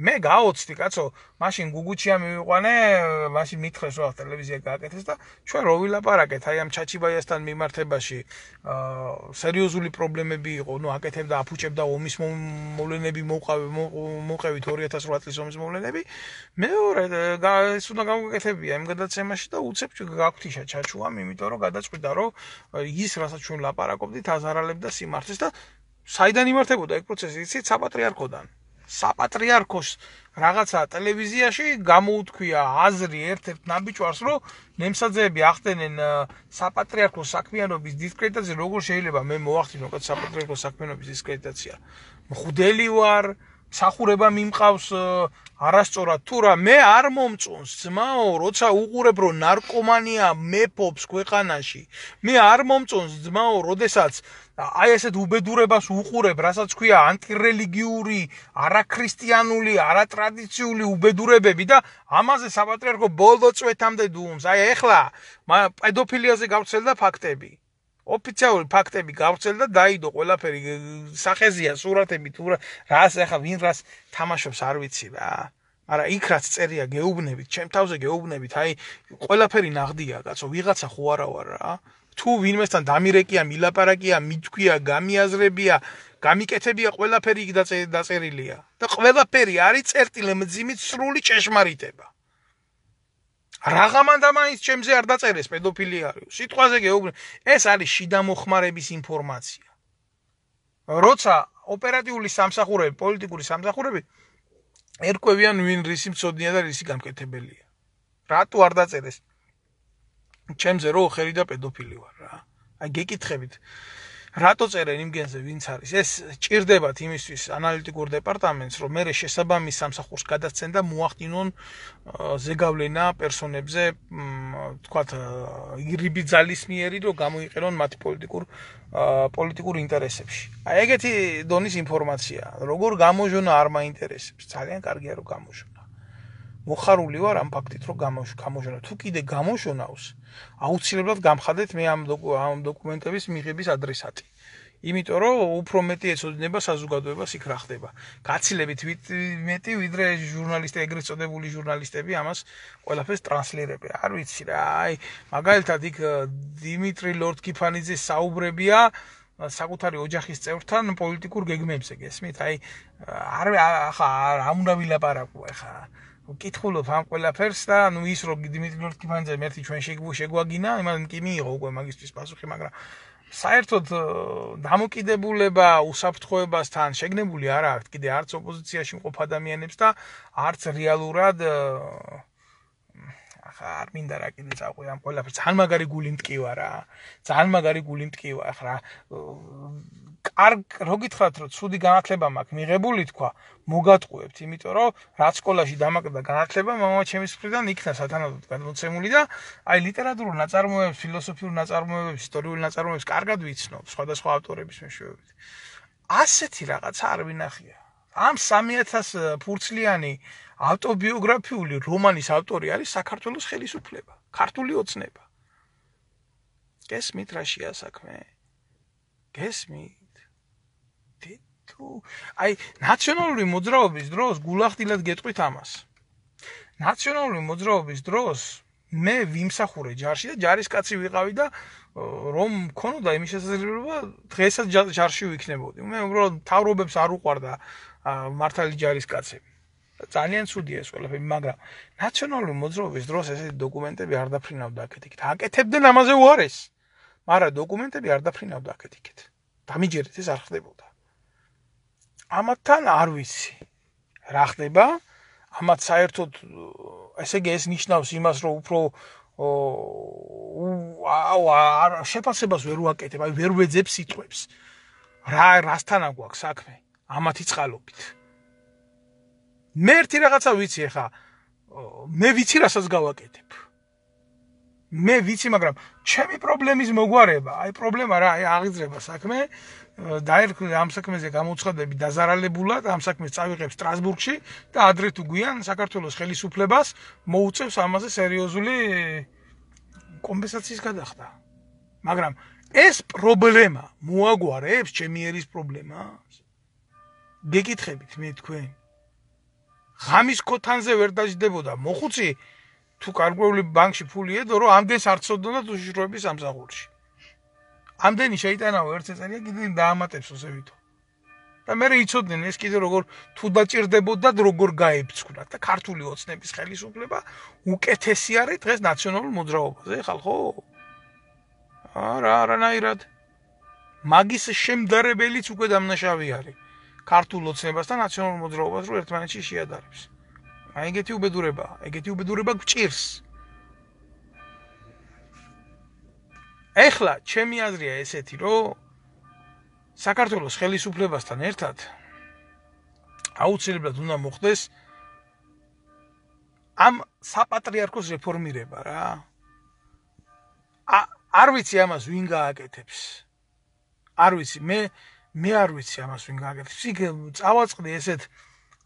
Speaker 1: მე გაოცდი კაცო, მაშინ გუგუჩია მივიყვანე, მაშინ მითხრეს რა ტელევიზია გააკეთეს და ჩვენ რო ვილაპარაკეთ აი ამ ჩაჩიბაიასთან მიმართებაში, აა სერიოზული პრობლემები იყო, ნუ აკეთებდა აფუჭებდა ომის მოვლენები მოყავე მოყევით 2008 წლის ომის მოვლენები. მეორე ეს უნდა გავაკეთებია იმ გადაცემაში და უცებ გაგვთიშა ჩაჩუამ, იმიტომ რომ გადაწყვიტა რომ ის რასაც ჩვენ ლაპარაკობდით აზარალებდა სიმართლეს და საიდან იმართებოდა ეგ პროცესი? იცით საპატრიარქოდან. საპატრიარქოს რაღაცა ტელევიზიაში გამოუთქვია აზრი ერთ-ერთ ნაბიჭვარს, რომ ნემსაძეები ახდენენ საპატრიარქოს საქმიანობის დისკრედიტაციას, როგორ შეიძლება მე მოახდინო კაც საპატრიარქოს საქმიანობის დისკრედიტაცია? მხდელი ვარ, сахურება მიმყავს არასწორად თუ რა მე არ მომწონს ძმაო როცა უყურებ რომ ნარკომანია მეფობს ქვეყანაში მე არ მომწონს ძმაო როდესაც აი ესეთ უბედურებას უყურებ რასაც ქვია ანტირელიგიური არაქრისტიანული არატრადიციული უბედურებები და ამაზე საპატრიარქო ბოლო წვეთამდე დუმს აი ეხლა პედოფილიაზე გავრცელდა ფაქტები ოფიციალური ფაქტები გავრცელდა დაიდო ყველაფერი სახეზია სურათები თუ რას ახლა ვინ რას თამაშობს არ ვიცი რა არა იქ რაც წერია გეუბნებით ჩემ თავზე გეუბნებით აი ყველაფერი ნაღდია კაცო ვიღაცა ხო არა ვარ რა თუ ვინმესთან დამირეკია მილაპარაკია მიჭქია გამიაზრებია გამიკეთებია ყველაფერი იქ დაწერილია და ყველაფერი არის წერტილ მძიმით სრული ჭეშმარიტება რაღამანდა მაინც ჩემზე არ დაწერეს პედოფილი არიო. სიტყვაზე გეუბნები. ეს არის შიდამოხმარების ინფორმაცია. როცა ოპერატიული სამსახურები, პოლიტიკური სამსახურები ერკვევიან ვინ რისი მწოდნია და რისი გამკეთებელია. რატო არ დაწერეს? ჩემზე რო ხერი და პედოფილი ვარ რა. აი გეკითხებით. რატო წერენ იმ გენზე ვინც არის ეს ჭირდებათ იმისთვის ანალიტიკურ დეპარტამენტს რომ მეરે შესაბამის სამსახურს გადაცენ და მოახდინონ ზეგავლენა პერსონებზე თქვათ ირიბი ძალის მიერი რომ გამოიყენონ მათი პოლიტიკურ პოლიტიკურ ინტერესებში აი ეგეთი დონის ინფორმაცია როგორ გამოჟონა არ მაინტერესებს ძალიან კარგია რომ გამოჟონა მოხარული ვარ ამ ფაქტით, რომ გამოშ გამოშონა. თუ კიდე გამოშონავს, აუცილებლად გამხადეთ მე ამ ამ დოკუმენტების მიღების ადრესატი. იმიტომ რომ უფრო მეტი ეცოდნება საზოგადოებას იქ რა ხდება. გაცილებით მეტი ვიდრე ჟურნალისტი ეგრეთ წოდებული ჟურნალისტები ამას ყველაფერს ტრანსლირებენ. არ ვიცი რა, აი, მაგალითად იქ დიმიტრი ლორდკიფანიძის საუბრებია საკუთარი ოჯახის წევრთან პოლიტიკურ გეგმებზე გესმით? აი, არ ახა რა უნდა ვილაპარაკო ახა? კითხულობ ამ ყველაფერს და ანუ ის რომ დიმიტრი ნორკიფანძე მერტი ჩვენ შეგვაგინა, იმან კი მიიღო უკვე მაგისტრის პასუხი, მაგრამ საერთოდ დამოკიდებულება უსაფრთხოებასთან შეგნებული არა აქვს კიდე არც ოპოზიციაში მყოფ ადამიანებს და არც რეალურად ახლა არ მინდა რა კიდე წაყვი ამ ყველაფერს ძალიან მაგარი გული მткиვა რა ძალიან მაგარი გული მткиვა ახლა კარგ რო გითხრათ რომ ცუდი განათლება მაქვს მიღებული თქვა მოგატყუებთ იმიტომ რომ რაც სკოლაში დამაკდა განათლება მამაჩემის მხრიდან იქნა სათანადოდ განმოცემული და აი ლიტერატურულ ნაწარმოებს ფილოსოფიურ ნაწარმოებს ისტორიულ ნაწარმოებს კარგად ვიცნობ სხვადასხვა ავტორების მეშვეობით ასეთი რაღაც არ ვინახია ამ 3000 ფურცლიანი ავტობიოგრაფიული რომანის ავტორი არის საქართველოს ხელისუფლება ქართული ოცნება გესმით რა შეასაქმე გესმით ფუ აი ნაციონალური მოძრაობის დროს გულახდილად გეტყვით ამას ნაციონალური მოძრაობის დროს მე ვიმსახურე ჯარში და ჯარისკაცი ვიყავი და რომ მქონოდა იმის შესაძლებლობა დღესაც ჯარში ვიქნებოდი მე უბრალოდ თავრობებს არ უყარდა მართალი ჯარისკაცები ძალიან ცუდია ეს ყველაფერი მაგრამ ნაციონალური მოძრაობის დროს ესეთი დოკუმენტები არ დაფრინავდა აქეთიქით აკეთებდნენ ამაზე უარეს მაგრამ დოკუმენტები არ დაფრინავდა აქეთიქით დამიჯერეთ ეს არ ხდებოდა ამათთან არ ვიცი რა ხდება ამათ საერთოდ э, ესე იგი ეს ნიშნავს იმას რომ უფრო აუ არ შეფასებას ვერ ვაკეთებ აი ვერ ვეძებ სიტყვებს რა რასთან აგვაქვს საქმე ამათი წყალობით მე ერთი რაღაცა ვიცი ხა მე ვიცი რასაც გავაკეთებ მე ვიცი, მაგრამ ჩემი პრობლემის მოგვარება, აი პრობლემა რა, აი აღიძრება საქმე. დაერქვი ამ საქმეზე გამოცხადები დაზარალებულად, ამ საქმეს წავიღებ სტრასბურგში და ადრე თუ გვიან საქართველოს ხელისუფლებას მოუწევს ამაზე სერიოზული კომპენსაციის გადახდა. მაგრამ ეს პრობლემა მოაგვარებს ჩემი ერის პრობლემას. გეკითხებით მე თქვენ. ღამის ქოთანზე ვერ დაждდებოდა, მოხუცი? თუ კარგული ბანკში ფული ედო, რომ ამდენს არ წოდონა თუ შიშროების ამსახურში. ამდენი შეიტანავ ერთ წელია კიდე დაამატებს ოსევითო. და მე რიცოდნენ ეს კიდე როგორ თუ დაჭirdებოდა როგორ გაებწკნა და ქართული ოცნების ხელისუფლება უკეთესი არის დღეს ნაციონალურ მოძრაობაზე ხალხო? არა, არანაირად. მაგის შემდარებელიც უკვე დამნაშავე არის. ქართულ ოცნებას და ნაციონალურ მოძრაობას რო ერთმანეთში შეადარებს. აი ეგეთი უბედურება, ეგეთი უბედურება გჭირს. ეხლა ჩემი აზრია ესეთი, რომ საქართველოს ხელისუფლებასთან ერთად აუცილებლად უნდა მოხდეს ამ საპატრიარქოს რეფორმირება რა. არ ვიცი ამას ვინ გააკეთებს. არ ვიცი, მე მე არ ვიცი ამას ვინ გააკეთებს. იქ წავაწყდი ესეთ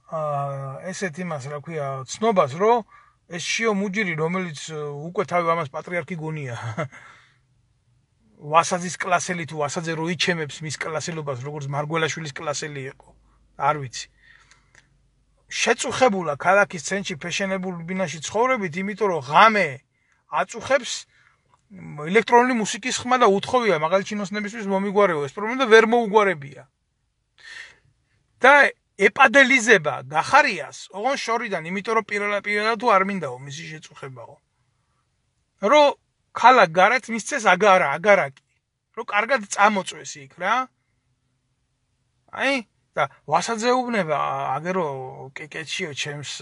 Speaker 1: აა ესეთ იმას რა ქვია ცნობას რომ ეს შიო მუჯირი რომელიც უკვე თავი ამას პატრიარქი გონია ვასაძის კლასელი თუ ვასაძე რო იჩემებს მის კლასელობას როგორც მარგველაშვილის კლასელი იყო არ ვიცი შეწუხებულა ქალაქის ცენტრში ფეშენებულ ბინაში ცხოვრებით იმიტომ რომ ღამე აწუხებს ელექტრონული მუსიკის ხმა და უთხოვია მაგალჩინოსნებისთვის მომიგვარეო ეს პრობლემა და ვერ მოუგვარებია და ეპადელიზება გახარიას ოღონ შორიდან იმიტომ რომ პირველად თუ არ მინდაო მისი შეწუხებაო რომ ხალა გარეთ მისცეს აგარა აგარაკი რომ კარგად წამოწეს იქ რა აი და ვასაძეუბნება აგერო კიკეთშიო ჩემს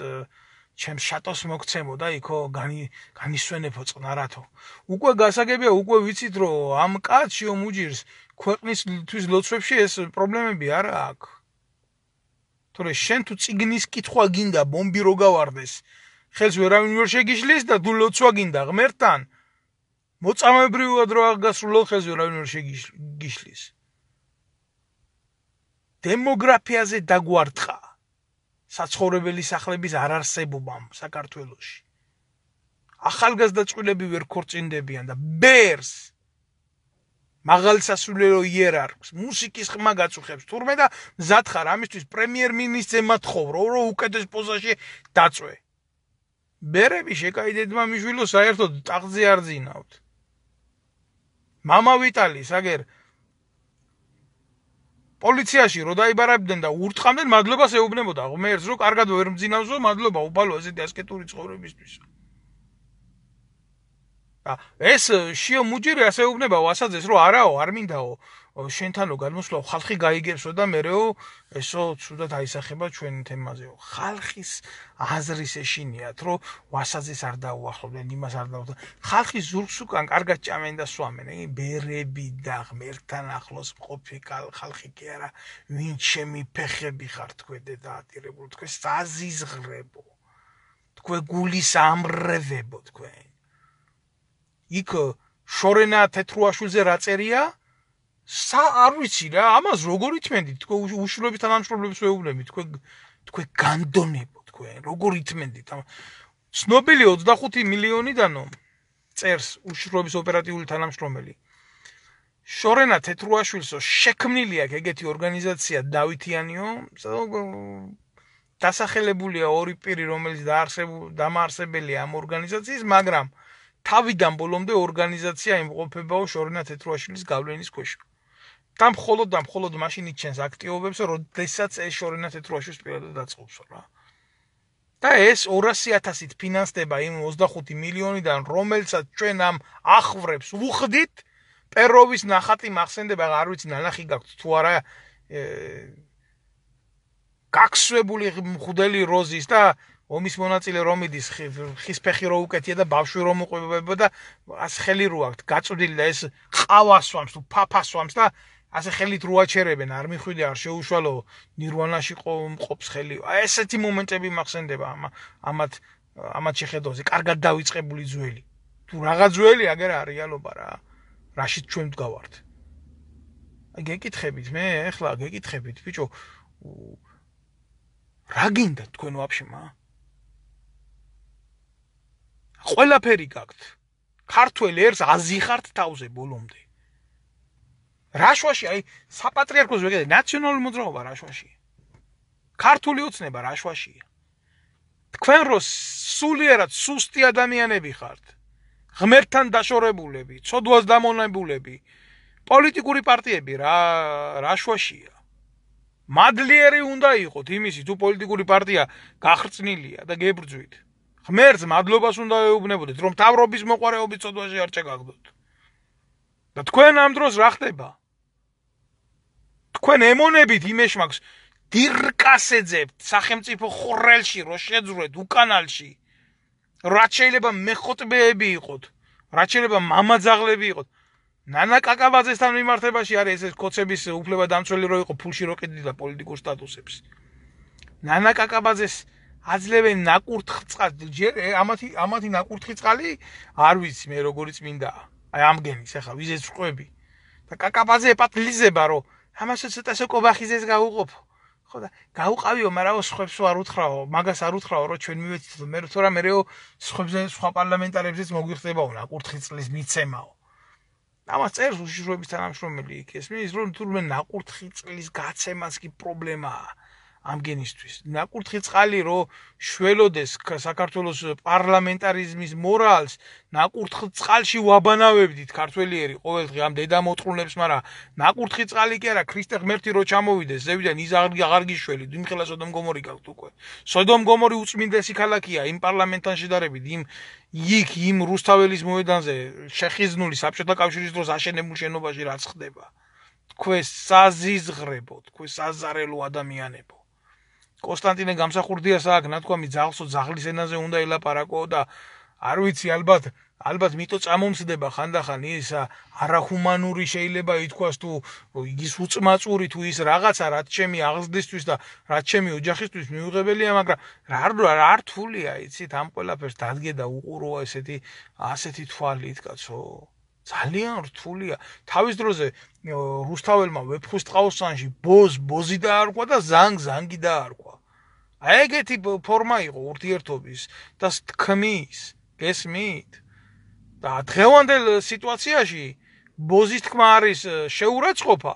Speaker 1: ჩემს შატოს მოგცემოდა იქო განი განისვენებო წნარათო უკვე გასაგებია უკვე ვიცით რომ ამ კაციო მუჯირს ქვეყნისთვის ლოცვებში ეს პრობლემები არა აქვს თორე შენ თუ ციგნის კითხვა გინდა ბომბი რო გავარდეს ხელს ვერავინ ვერ შეგიშლის და თუ ლოცვა გინდა ღმერთთან მოწამებრიუად რო აღგასრულო ხელს ვერავინ ვერ შეგიშლის დემოგრაფიაზე დაგვარტყა საცხოვრებელი სახლების არარსებობამ საქართველოში ახალგაზრდა წვილები ვერ ქორწინდებიან და ბერს მაღალ სასულიერო იერარქს, მუსიკის ხმა გაწუხებს, თურმე და მზათხარ ამისთვის პრემიერ-მინისტრზე მათხოვრო, რომ უკეთეს პოზაში დაწვე. ბერები შეკაიდედმა მიშვილო საერთოდ ტახტზე არ ძინავთ. мама ვიტალის აგერ პოლიციაში რო დაიბარებდნენ და ურთხამდნენ მადლობას ეუბნებოდა ღმერთს რომ კარგად ვერ მძინავსო მადლობა უბალო ესეთი ასკეტური ცხოვრებისთვის ეს э, შიო მუჯირი ასე უბნება ვასაძეს რომ არაო არ მინდაო შენთანო განმოსვლა ხალხი გაიგებსო და მეორეო ესო ცუდად აისახება ჩვენ თემაზეო ხალხის აზრის ეშინიათ რომ ვასაძეს არ დაუახლოვდნენ იმას არ დაუახლოვდნენ ხალხის ზურგს უკან კარგად ჭამენ და სვამენ იგი ბერები და ღმერთთან ახლოს მყოფი ხალხი კი არა ვინ ჩემი ფეხები ხარ თქვენე და ატირებულ თქვენ საზიზღრებო თქვენ გულის ამრევებო თქვენ იქ შორენა თეთრუაშვილზე რა წერია? სა არ ვიცი რა, ამას როგორ ითმენდით? თქო უშრობის თანამშრომლებს ვეუბნები, თქო თქო განდონებო, თქო როგორ ითმენდით? ცნობილი 25 მილიონიდანო წერს უშრობის ოპერატიული თანამშრომელი. შორენა თეთრუაშვილსო შექმნილი აქვს ეგეთი ორგანიზაცია დავითიანიო, დასახელებულია ორი პირი, რომელიც დაარსებული დამარსებელია ამ ორგანიზაციის, მაგრამ თავიდან ბოლომდე ორგანიზაცია იმყოფებაო შორენა თეთრუაშვილის გავლენის ქვეშ. და მხოლოდ და მხოლოდ მაშინ იჩენს აქტივობებს, როდესაც ეს შორენა თეთრუაშვილის პირადად დაწყობს რა. და ეს 200.000-ით ფინანსდება იმ 25 მილიონიდან, რომელსაც ჩვენ ამ ახვრებს უხდით, პეროვის ნახატი მახსენდება, აღარ ვიცი ნანახი გაქვს თუ არა აა გაქსვებული მხდელი როზის და ომის მონაწილე რომ მიდის ხის ფეხი რო უკეთია და ბავშვი რომ უყვებებო და ასე ხელი რო აქვს გაწვდილი და ეს ყავასვამს თუ ფაფასვამს და ასე ხელით რო აჩერებენ არ მიხვიდე არ შეუშვალო ნირვანაში ყოფს ხელი ესეთი მომენტები მაგსენდება ამ ამათ ამათ შეხედოზე კარგად დაიწყებული ძველი თუ რაღაც ძველი აგერ რეალობა რა რაშიც ჩვენ გვგავართ აი გეკითხებით მე ეხლა გეკითხებით ბიჭო რა გინდა თქვენ ვაფშე მაგრამ ყველაფერი გაქვთ. ქართველ ერს აზიხართ თავზე ბოლომდე. რაშვაში აი საპატრიარქოს ვეკეთე ნაციონალური მოძრაობა რაშვაში. ქართული უცნება რაშვაშია. თქვენ რო სულიერად სუსტი ადამიანები ხართ. ღმერთთან დაშორებულები, ცოდვას დამონებულები. პოლიტიკური პარტიები რა რაშვაშია. მადლიერი უნდა იყოთ იმისი თუ პოლიტიკური პარტია გახრწნილია და გებრძვით. ღმერთს მადლობას უნდა ეუბნებოდეთ, რომ თავრობის მოყარეობის წოდვაზე არ შეგაგდოთ. და თქვენ ამ დროს რა ხდება? თქვენ ემონებით იმეშმაკს დირკასეძებთ სახელმწიფო ხრელში რო შეძრვეთ უკანალში. რაც შეიძლება მეხოტბეები იყოთ, რაც შეიძლება მამაძაღლები იყოთ. ნანა კაკაბაძესთან მიმართებაში არის ეს კოცების უფლება დამცველი რო იყო ფულში რო ყიდდა პოლიტიკურ სტატუსებს. ნანა კაკაბაძეს აძლევენ ნაკურთხ წყალს ჯერ ამათი ამათი ნაკურთხი წყალი არ ვიცი მე როგორი წმინდა აი ამგენის ახლა ვიზეც წყვები და კაკაბაზე პატლიზება რო ამაში ცოტა შეკობახიზეს გაუყოფ ხო და გაუყავიო მაგრამ სხვებს არ უთხრაო მაგას არ უთხრაო რომ ჩვენ მივეცით მე თორა მეო სხვებზე სხვა პარლამენტარებზეც მოგიხდებაო ნაკურთხი წლის მიცემაო ამას წერს უშიშროების თანამშრომელი იქ ესმის რომ თურმე ნაკურთხი წლის გაცემას კი პრობლემაა ამ გენისთვის. ნაკურთხი წყალი რო შველოდეს საქართველოს პარლამენტარიზმის მორალს, ნაკურთხი წყალში ვაბანავებდით ქართველიერი ყოველ დღე ამ დედამოტყუნებს, მაგრამ ნაკურთხი წყალი კი არა, ქრისტე ღმერთი რო ჩამოვიდეს ზევიდან ის აღარ აღარგიშველი, დიმხელა სოდომ გომორი გაქვთ უკვე. სოდომ გომორი უწმინდესი ქალაქია იმ პარლამენტთან შედარებით, იმ იქ იმ რუსთაველის მოედანზე შეხიზნული საბჭოთა კავშირის დროს აშენებულ შენობაში რაც ხდება. ქვე საზიზღრებო, ქვე საზარელო ადამიანებო. კონსტანტინე გამსახურდიას აქვს ნათქვამი ძალსო ძაღლის ენაზე უნდა ელაპარაკო და არ ვიცი ალბათ ალბათ მითო წამომსდება ხანდახან ის არაჰუმანური შეიძლება ითქვას თუ ის უצმაწური თუ ის რაღაცა რაც ჩემი აღზრდისთვის და რაც ჩემი ოჯახისთვის მიუღებელია მაგრამ რა რთულია იცით ამ ყველაფერს დადგე და უყუროა ესეთი ასეთი თვალი თქო ძალიან რთულია. თავის დროზე რუსთაველმა ვეფხისტყაოსანში ბოზ ბოზი დაარქვა და ზანგ ზანგი დაარქვა. აი ეგეთი ფორმა იყო ურთიერთობის და თქმის, გესმით? და დღევანდელ სიტუაციაში ბოზის თქმა არის შეურაცხყოფა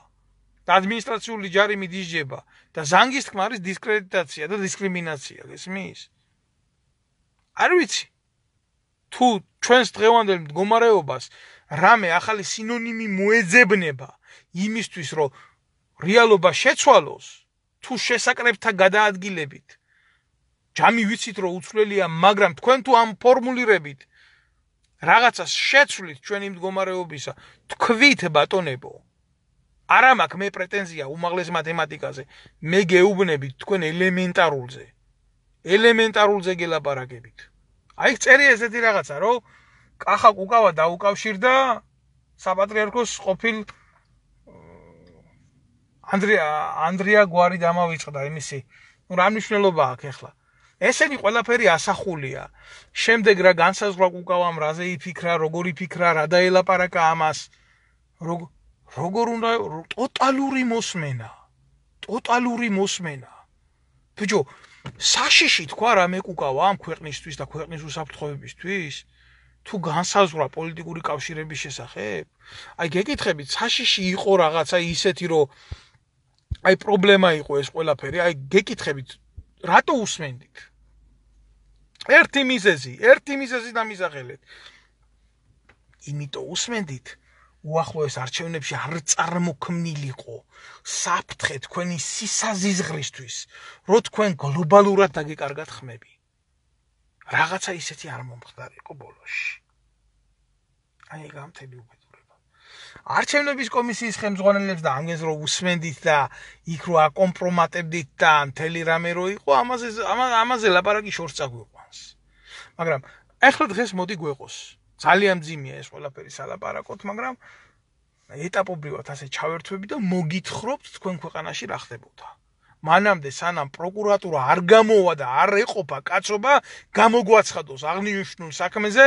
Speaker 1: და ადმინისტრაციული ჯარი მიდიჯება და ზანგის თქმა არის დისკრედიტაცია და дискრიმინაცია, გესმის? არ ვიცი. თუ ჩვენს დღევანდელ მდგომარეობას რამე ახალი სინონიმი მოეძებნება იმისთვის, რომ რეალობა შეცვალოს თუ შესაკრებთა გადაადგილებით. ჯამი ვიცით, რომ უცვლელია, მაგრამ თქვენ თუ ამ ფორმულირებით რაღაცას შეცვლით ჩვენი მდგომარეობისა, თქვით ბატონებო. არა მაქვს მე პრეტენზია უმაღლეს მათემატიკაზე, მე გეუბნები თქვენ ელემენტარულზე. ელემენტარულზე გელაპარაკებით. აი წერია ესეთი რაღაცა, რომ კახა კუკავა დაუკავშირდა საპატრიარქოს ყოფილ ანდრია ანდრია გვარი დამავიწყდა იმისი ნუ რა მნიშვნელობა აქვს ახლა ესენი ყველაფერი ასახულია შემდეგ რა განსაზღვრა კუკავამ რაზე იფიქრა როგორი ფიქრა რა დაელაპარაკა ამას როგორ უნდა ტოტალური მოსმენა ტოტალური მოსმენა ბიჭო საშიში თქვა რა მე კუკავა ამ ქვეყნისთვის და ქვეყნის უსაფრთხოებისთვის თუ განსაზღვრა პოლიტიკური კავშირების შესახებ? აი გეკითხები, საშიში იყო რაღაცა ისეთი, რომ აი პრობლემა იყო ეს ყველაფერი. აი გეკითხები, რატო უსმენდით? ერთი მიზეზი, ერთი მიზეზი დამისახელეთ. იმიტომ უსმენდით, უახლოეს არჩევნებში არ წარმოქმნილიყო საფრთხე თქვენი სისაზიზღრისთვის, რომ თქვენ გლობალურად დაგეკარგათ ხმები. რაღაცა ისეთი არ მომხდარიყო ბოლოში. აი გამთები უბედურება. არჩევნების კომისიის ხელმძღვანელებს და ამგენს რო უსმენდით და იქ რო აკომპრომატებდით და მთელი რამე რო იყო, ამაზე ამაზე ლაპარაკი შორს წაგვიყვანს. მაგრამ ახლა დღეს მოდი გვეყოს. ძალიან ძიმია ეს ყველაფერი სალაპარაკოთ, მაგრამ ეტაპობრივად ასე ჩავერთვები და მოგითხრობთ თქვენ ქვეყანაში რა ხდებოდა. მანამდე სანამ პროკურატურა არ გამოვა და არ ეყოფა კაცობა გამოგვაცხადოს აღნიშნულ საქმეზე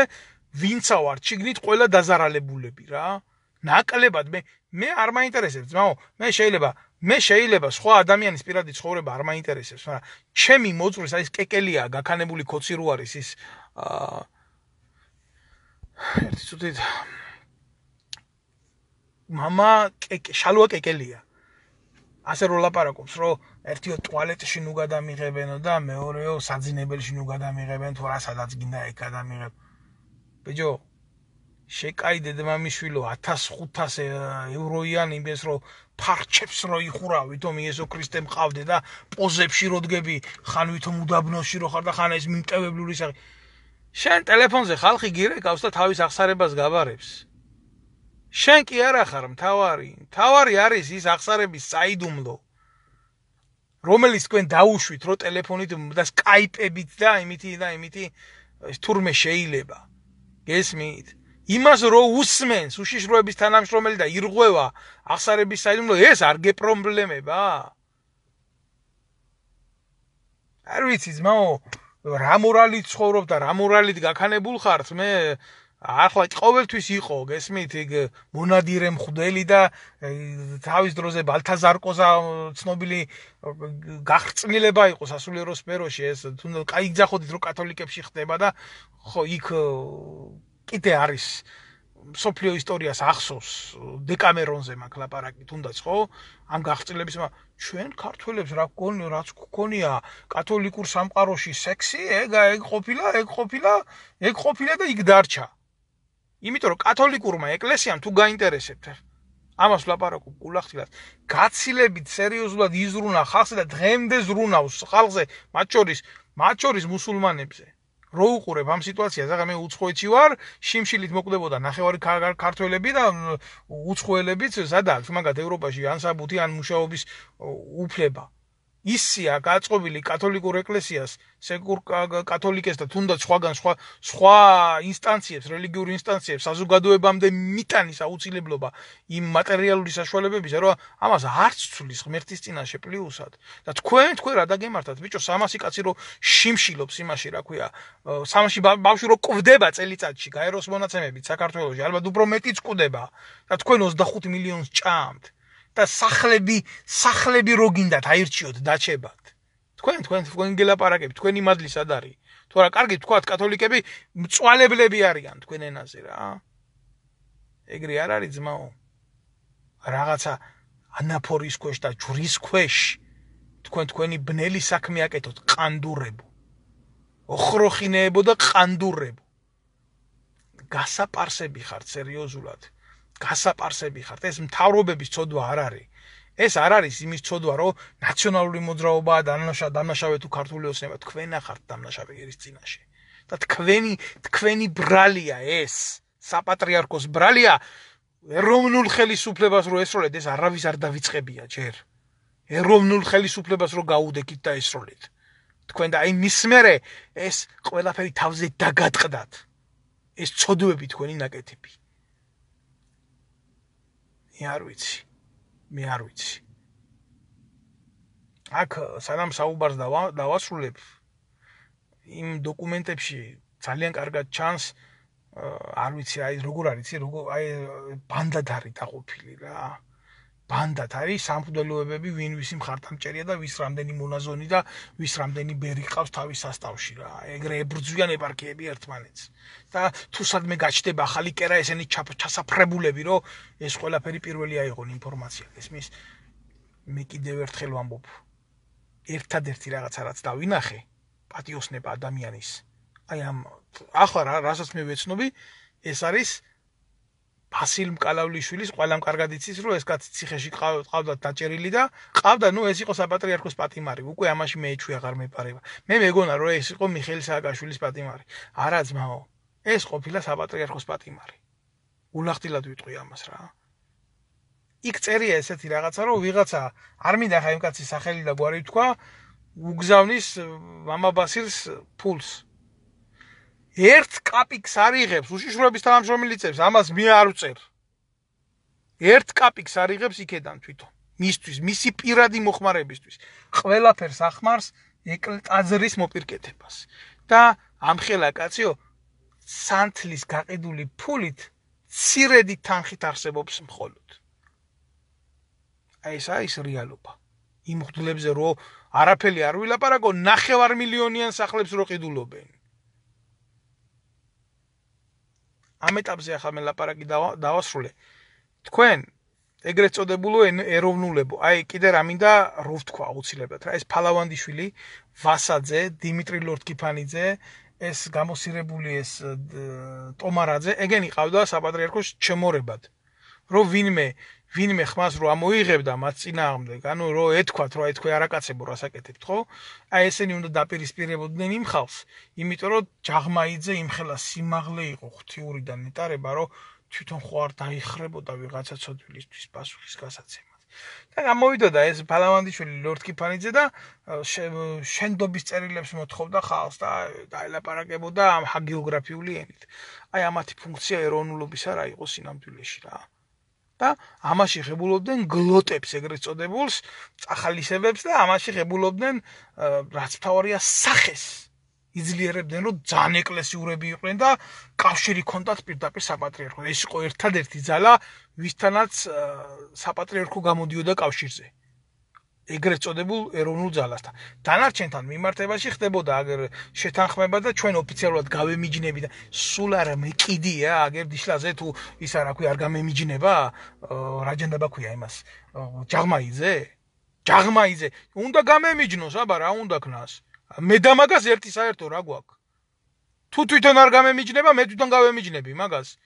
Speaker 1: ვინცა ვარ ჩიგნით ყველა დაზარალებულები რა ნაკლებად მე მე არ მაინტერესებს მაო მე შეიძლება მე შეიძლება სხვა ადამიანის პირადი ცხოვრება არ მაინტერესებს მაგრამ ჩემი მოწვრის არის კეკელია გაქანებული ხოცი რო არის ის აა ერთი წუთი мама კეკე შალვა კეკელია ასე რო ლაპარაკობს რომ ერთიო ტუალეტში ნუ გადამიღებენო და მეორეო საძინებელში ნუ გადამიღებენ თუ რა სადაც გინდა ეგ გადამიღებ. ბიჭო შეკაიდე დმამიშვილო 1500 ევროიან იმეს რო ფარჩებს რო იხურავი თო მიესო ქრისტე მყავდე და პოზებში როდგები ხან ვითომ უდაბნოში რო ხარ და ხან ეს მიმტევებლური სახე შენ ტელეფონზე ხალხი გირეკავს და თავის აღსარებას გაბარებს შენ კი არა ხარ მთავარი მთავარი არის ის აღსარების საიდუმლო რომელიც თქვენ დაუშვით რო ტელეფონით და Skype-ებით და იმითი და იმითი თურმე შეიძლება. გესმით? იმას რო უსმენს უშიშროების თანამშრომელი და ირღვევა ახსარების საიდუმლო ეს არ გეპრობლემება? არ ვიცი ძმაო რა მორალით ცხოვრობ და რა მორალით გაქანებულ ხარ მე ახლა ყოველთვის იყო გესმით იგ მონადირე მხვდელი და თავის დროზე ბალთაზარკოზა ცნობილი გაღწნილება იყო სასულიერო სფეროში ეს თუნდა кайგძახოთით რომ კათოლიკებში ხდება და ხო იქ კიდე არის სოფლიო ისტორიას ახსოვს დეკამერონზე მაგ ლაპარაკი თუნდაც ხო ამ გაღწილების მაგრამ ჩვენ ქართველებს რა გქონია რაც გქონია კათოლიკურ სამყაროში სექსი ეგა ეგ ყოფილა ეგ ყოფილა ეგ ყოფილა და იქ დარჩა იმიტომ რომ კათოლიკურმა ეკლესიამ თუ გაინტერესებთ ამას ვლაპარაკო გულახდილად გაცილებით სერიოზულად იზრუნა ხალხზე და დღემდე ზრუნავს ხალხზე მათ შორის მათ შორის მუსულმანებზე რო უყურებ ამ სიტუაციას აღარ მე უცხოეთი ვარ შიმშილით მოკვდებოდა ნახევარი ქართველები და უცხოელებიც სადაც მაგათ ევროპაში ან საბუთი ან მუშაობის უფლება ისია გაწყობილი კათოლიკურ ეკლესიას სეკურ კათოლიკეს და თუნდაც სხვაგან სხვა სხვა ინსტანციებს რელიგიურ ინსტანციებს საზოგადოებამდე მიტანის აუცილებლობა იმ მატერიალური საშუალებებისა რომ ამას არც ცulis ღმერთის წინაშე პლუსად და თქვენ თქვენ რა დაგემართათ ბიჭო 300 კაცი რო შიმშილობს იმაში რა ქვია სამში ბავშვი რო ყვდება წელიწადში გაეროს მონაცემებით საქართველოსი ალბათ უფრო მეტიც ყვდება და თქვენ 25 მილიონს ჭამთ და სახლები სახლები რო გინდათ აირჩიოთ დაჩებათ თქვენ თქვენ თქვენ გელაპარაკებთ თქვენ იმადლის ადარი თუ რა კარგი თქვათ კათოლიკები მწვალებლები არიან თქვენ ენაზე რა ეგრე არ არის ძმაო რაღაცა ანაფორის ქვეშ და ჯვრის ქვეშ თქვენ თქვენი ბნელი საქმე აკეთოთ ყანდურებო ოხროხინეებო და ყანდურებო გასაპარსები ხართ სერიოზულად გასაპარსები ხართ, ეს მთავრობების წოდვა არ არის. ეს არ არის იმის წოდვა, რომ ნაციონალური მოძრაობა დანაშა დანაშავე თუ ქართული ოსნება თქვენ ახართ დანაშავე ერის წინაშე. და თქვენი თქვენი ბრალია ეს, საპატრიარქოს ბრალია ეროვნულ ხელისუფლებას რო ესროლეთ, ეს არავის არ დავიწყებია ჯერ. ეროვნულ ხელისუფლებას რო გაუდეკით და ესროლეთ. თქვენ და აი მისმერე ეს ყველაფერი თავზე დაგატყდათ. ეს წოდვები თქვენი ნაკეთები. მე არ ვიცი. მე არ ვიცი. აქ სანამ საუბარს დავასრულებ იმ დოკუმენტებში ძალიან კარგად ჩანს არ ვიცი აი როგორ არის ცი როგორ აი ბანდა დარი დაყופილი რა. ბანდათ არის სამფუძველოებები, ვინ ვისი მხარდამჭერია და ვის რამდენი მონაზონი და ვის რამდენი ბერი ყავს თავის სასტავში რა. ეგრე ებრძვიან ეპარქიები ერთმანეთს. და თუ სადმე გაჩდება ახალი კერა ესენი ჩასაფრებულები, რომ ეს ყველაფერი პირველი აიღონ ინფორმაცია. ესმის მე კიდევ ერთხელ ვამბობ. ერთადერთი რაღაცა რაც დავინახე, პატიოსნება ადამიანის. აი ამ ახლა რა, რასაც მე ვეცნობი, ეს არის ფასილ მკალავლიშვილის ყველამ კარგად იცის რომ ეს კაცი ციხეში ყავდა დაჭერილი და ყავდა ნუ ეს იყო საპატრიარქოს პატიმარი უკვე ამაში მე ეჩვია აღარ მეპარება მე მეგონა რომ ეს იყო მიხელი სააკაშვილის პატიმარი არა ძმაო ეს ყოფილა საპატრიარქოს პატიმარი უნახტილად ვიტყვი ამას რა იქ წერია ესეთი რაღაცა რომ ვიღაცა არ მინდა ხა იმ კაცის სახელი და გვარი თქვა უგზავნის მამაბასილს ფულს ერთ კაპიკს არიღებს უშიშროების თანამშრომელი წებს ამას მე არ უწერ ერთ კაპიკს არიღებს იქედან თვითონ მისთვის მისი პირადი მოხმარებისთვის ყველაფერს ახმარს ეკლტაზრის მოპირკეთებას და ამხელა კაციო სანთლის გაყიდული ფულით ცირედი თანხით არსებობს მხოლოდ აი ეს არის რეალობა იმ ხდლებსე რო არაფერი არ ვილაპარაკო 9 მილიონიან სახლებს რო ყიდულობენ ამ ეტაპზე ახალ მელაპარაკი დავასრულე. თქვენ ეგრეთ წოდებულო ეროვნულებო, აი კიდე რა მინდა რო ვთქვა აუცილებლად, რა ეს ფალავანდიშვილი, ვასაძე, დიმიტრი ლორდკიფანიძე, ეს გამოსირებული ეს ტომარაძე, ეგენი ყავდა საპატრიარქოს ჩემორებად. რო ვინმე ვინმე ხმას რო ამოიღებდა მათ წინააღმდეგ, ანუ რო ეთქვათ, რო ეთქვე არაკაცებო რა საკეთეთ, ხო? აი ესენი უნდა დაპირისპირებოდნენ იმ ხალს, იმიტომ რომ ჯაღმაიძე იმხელა სიმაღლე იყო ღთიურიდან ეტარება, რომ თვითონ ხო არ დაიხრებოდა ვიღაცა ცოდვილისთვის პასუხის გასაცემად. და გამოვიდოდა ეს ფალავანდიშვილი ლორდკიფანიძე და შენდობის წერილებს მოთხოვდა ხალს და დაელაპარაკებოდა ამ ჰაგიოგრაფიული ენით. აი ამათი ფუნქცია ეროვნულობისა რა იყო სინამდვილეში რა. და ამაში ღებულობდნენ გლოტებს ეგრეთ წოდებულს წახალისებებს და ამაში ღებულობდნენ რაც თავარია სახეს იძლიერებდნენ რომ ძალიან ეკლესიურები იყვნენ და კავშირი ჰქონდათ პირდაპირ საპატრიარქო ეს იყო ერთადერთი ძალა ვისთანაც საპატრიარქო გამოდიოდა კავშირზე ეგრეთ წოდებულ ეროვნულ ძალასთან. დანარჩენთან მიმართებაში ხდებოდა აგერ შეთანხმება და ჩვენ ოფიციალურად გავემიჯნები და სულ არ მეკიდია აგერ დიშლაზე თუ ის არა ქვია არ გამემიჯნება, რაჯანდაბა ქვია იმას. ჯაღმაიძე? ჯაღმაიძე, უნდა გამემიჯნოს, აბა რა უნდა ქნას? მე და მაგას ერთი საერთო რა გვაქვს? თუ თვითონ არ გამემიჯნება, მე თვითონ გავემიჯნები მაგას.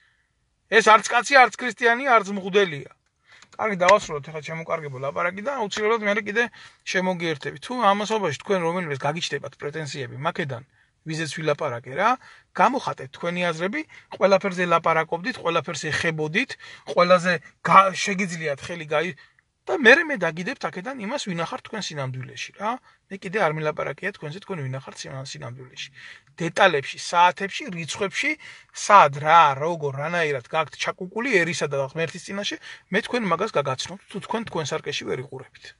Speaker 1: ეს არც კაცი, არც ქრისტიანი, არც მღვდელია. კარგი დავასრულოთ ახლა შემოკარგებო ლაპარაკი და აუცილებლად მე კიდე შემოგიერთები. თუ ამასობაში თქვენ რომელიმეს გაგიჩნდებათ პრეტენზიები მაკედან ვიზეც ვილაპარაკე რა, გამოხატეთ თქვენი აზრები, ყველაფერზე ლაპარაკობდით, ყველაფერს ეხებოდით, ყველაზე შეგიძლიათ ხელი გაიგოთ და მე მე დაგიდებთ აქედან იმას ვინახართ თქვენ სინამდვილეში რა მე კიდე არ მილაპარაკია თქვენზე თქვენ ვინახართ სინამდვილეში დეტალებში საათებში რიცხვებში სად რა როგორ რანაირად გაქვთ ჩაკუკული ერისა და ღმერთის წინაშე მე თქვენ მაგას გაგაცნობთ თუ თქვენ თქვენს არკეში ვერ იყურებთ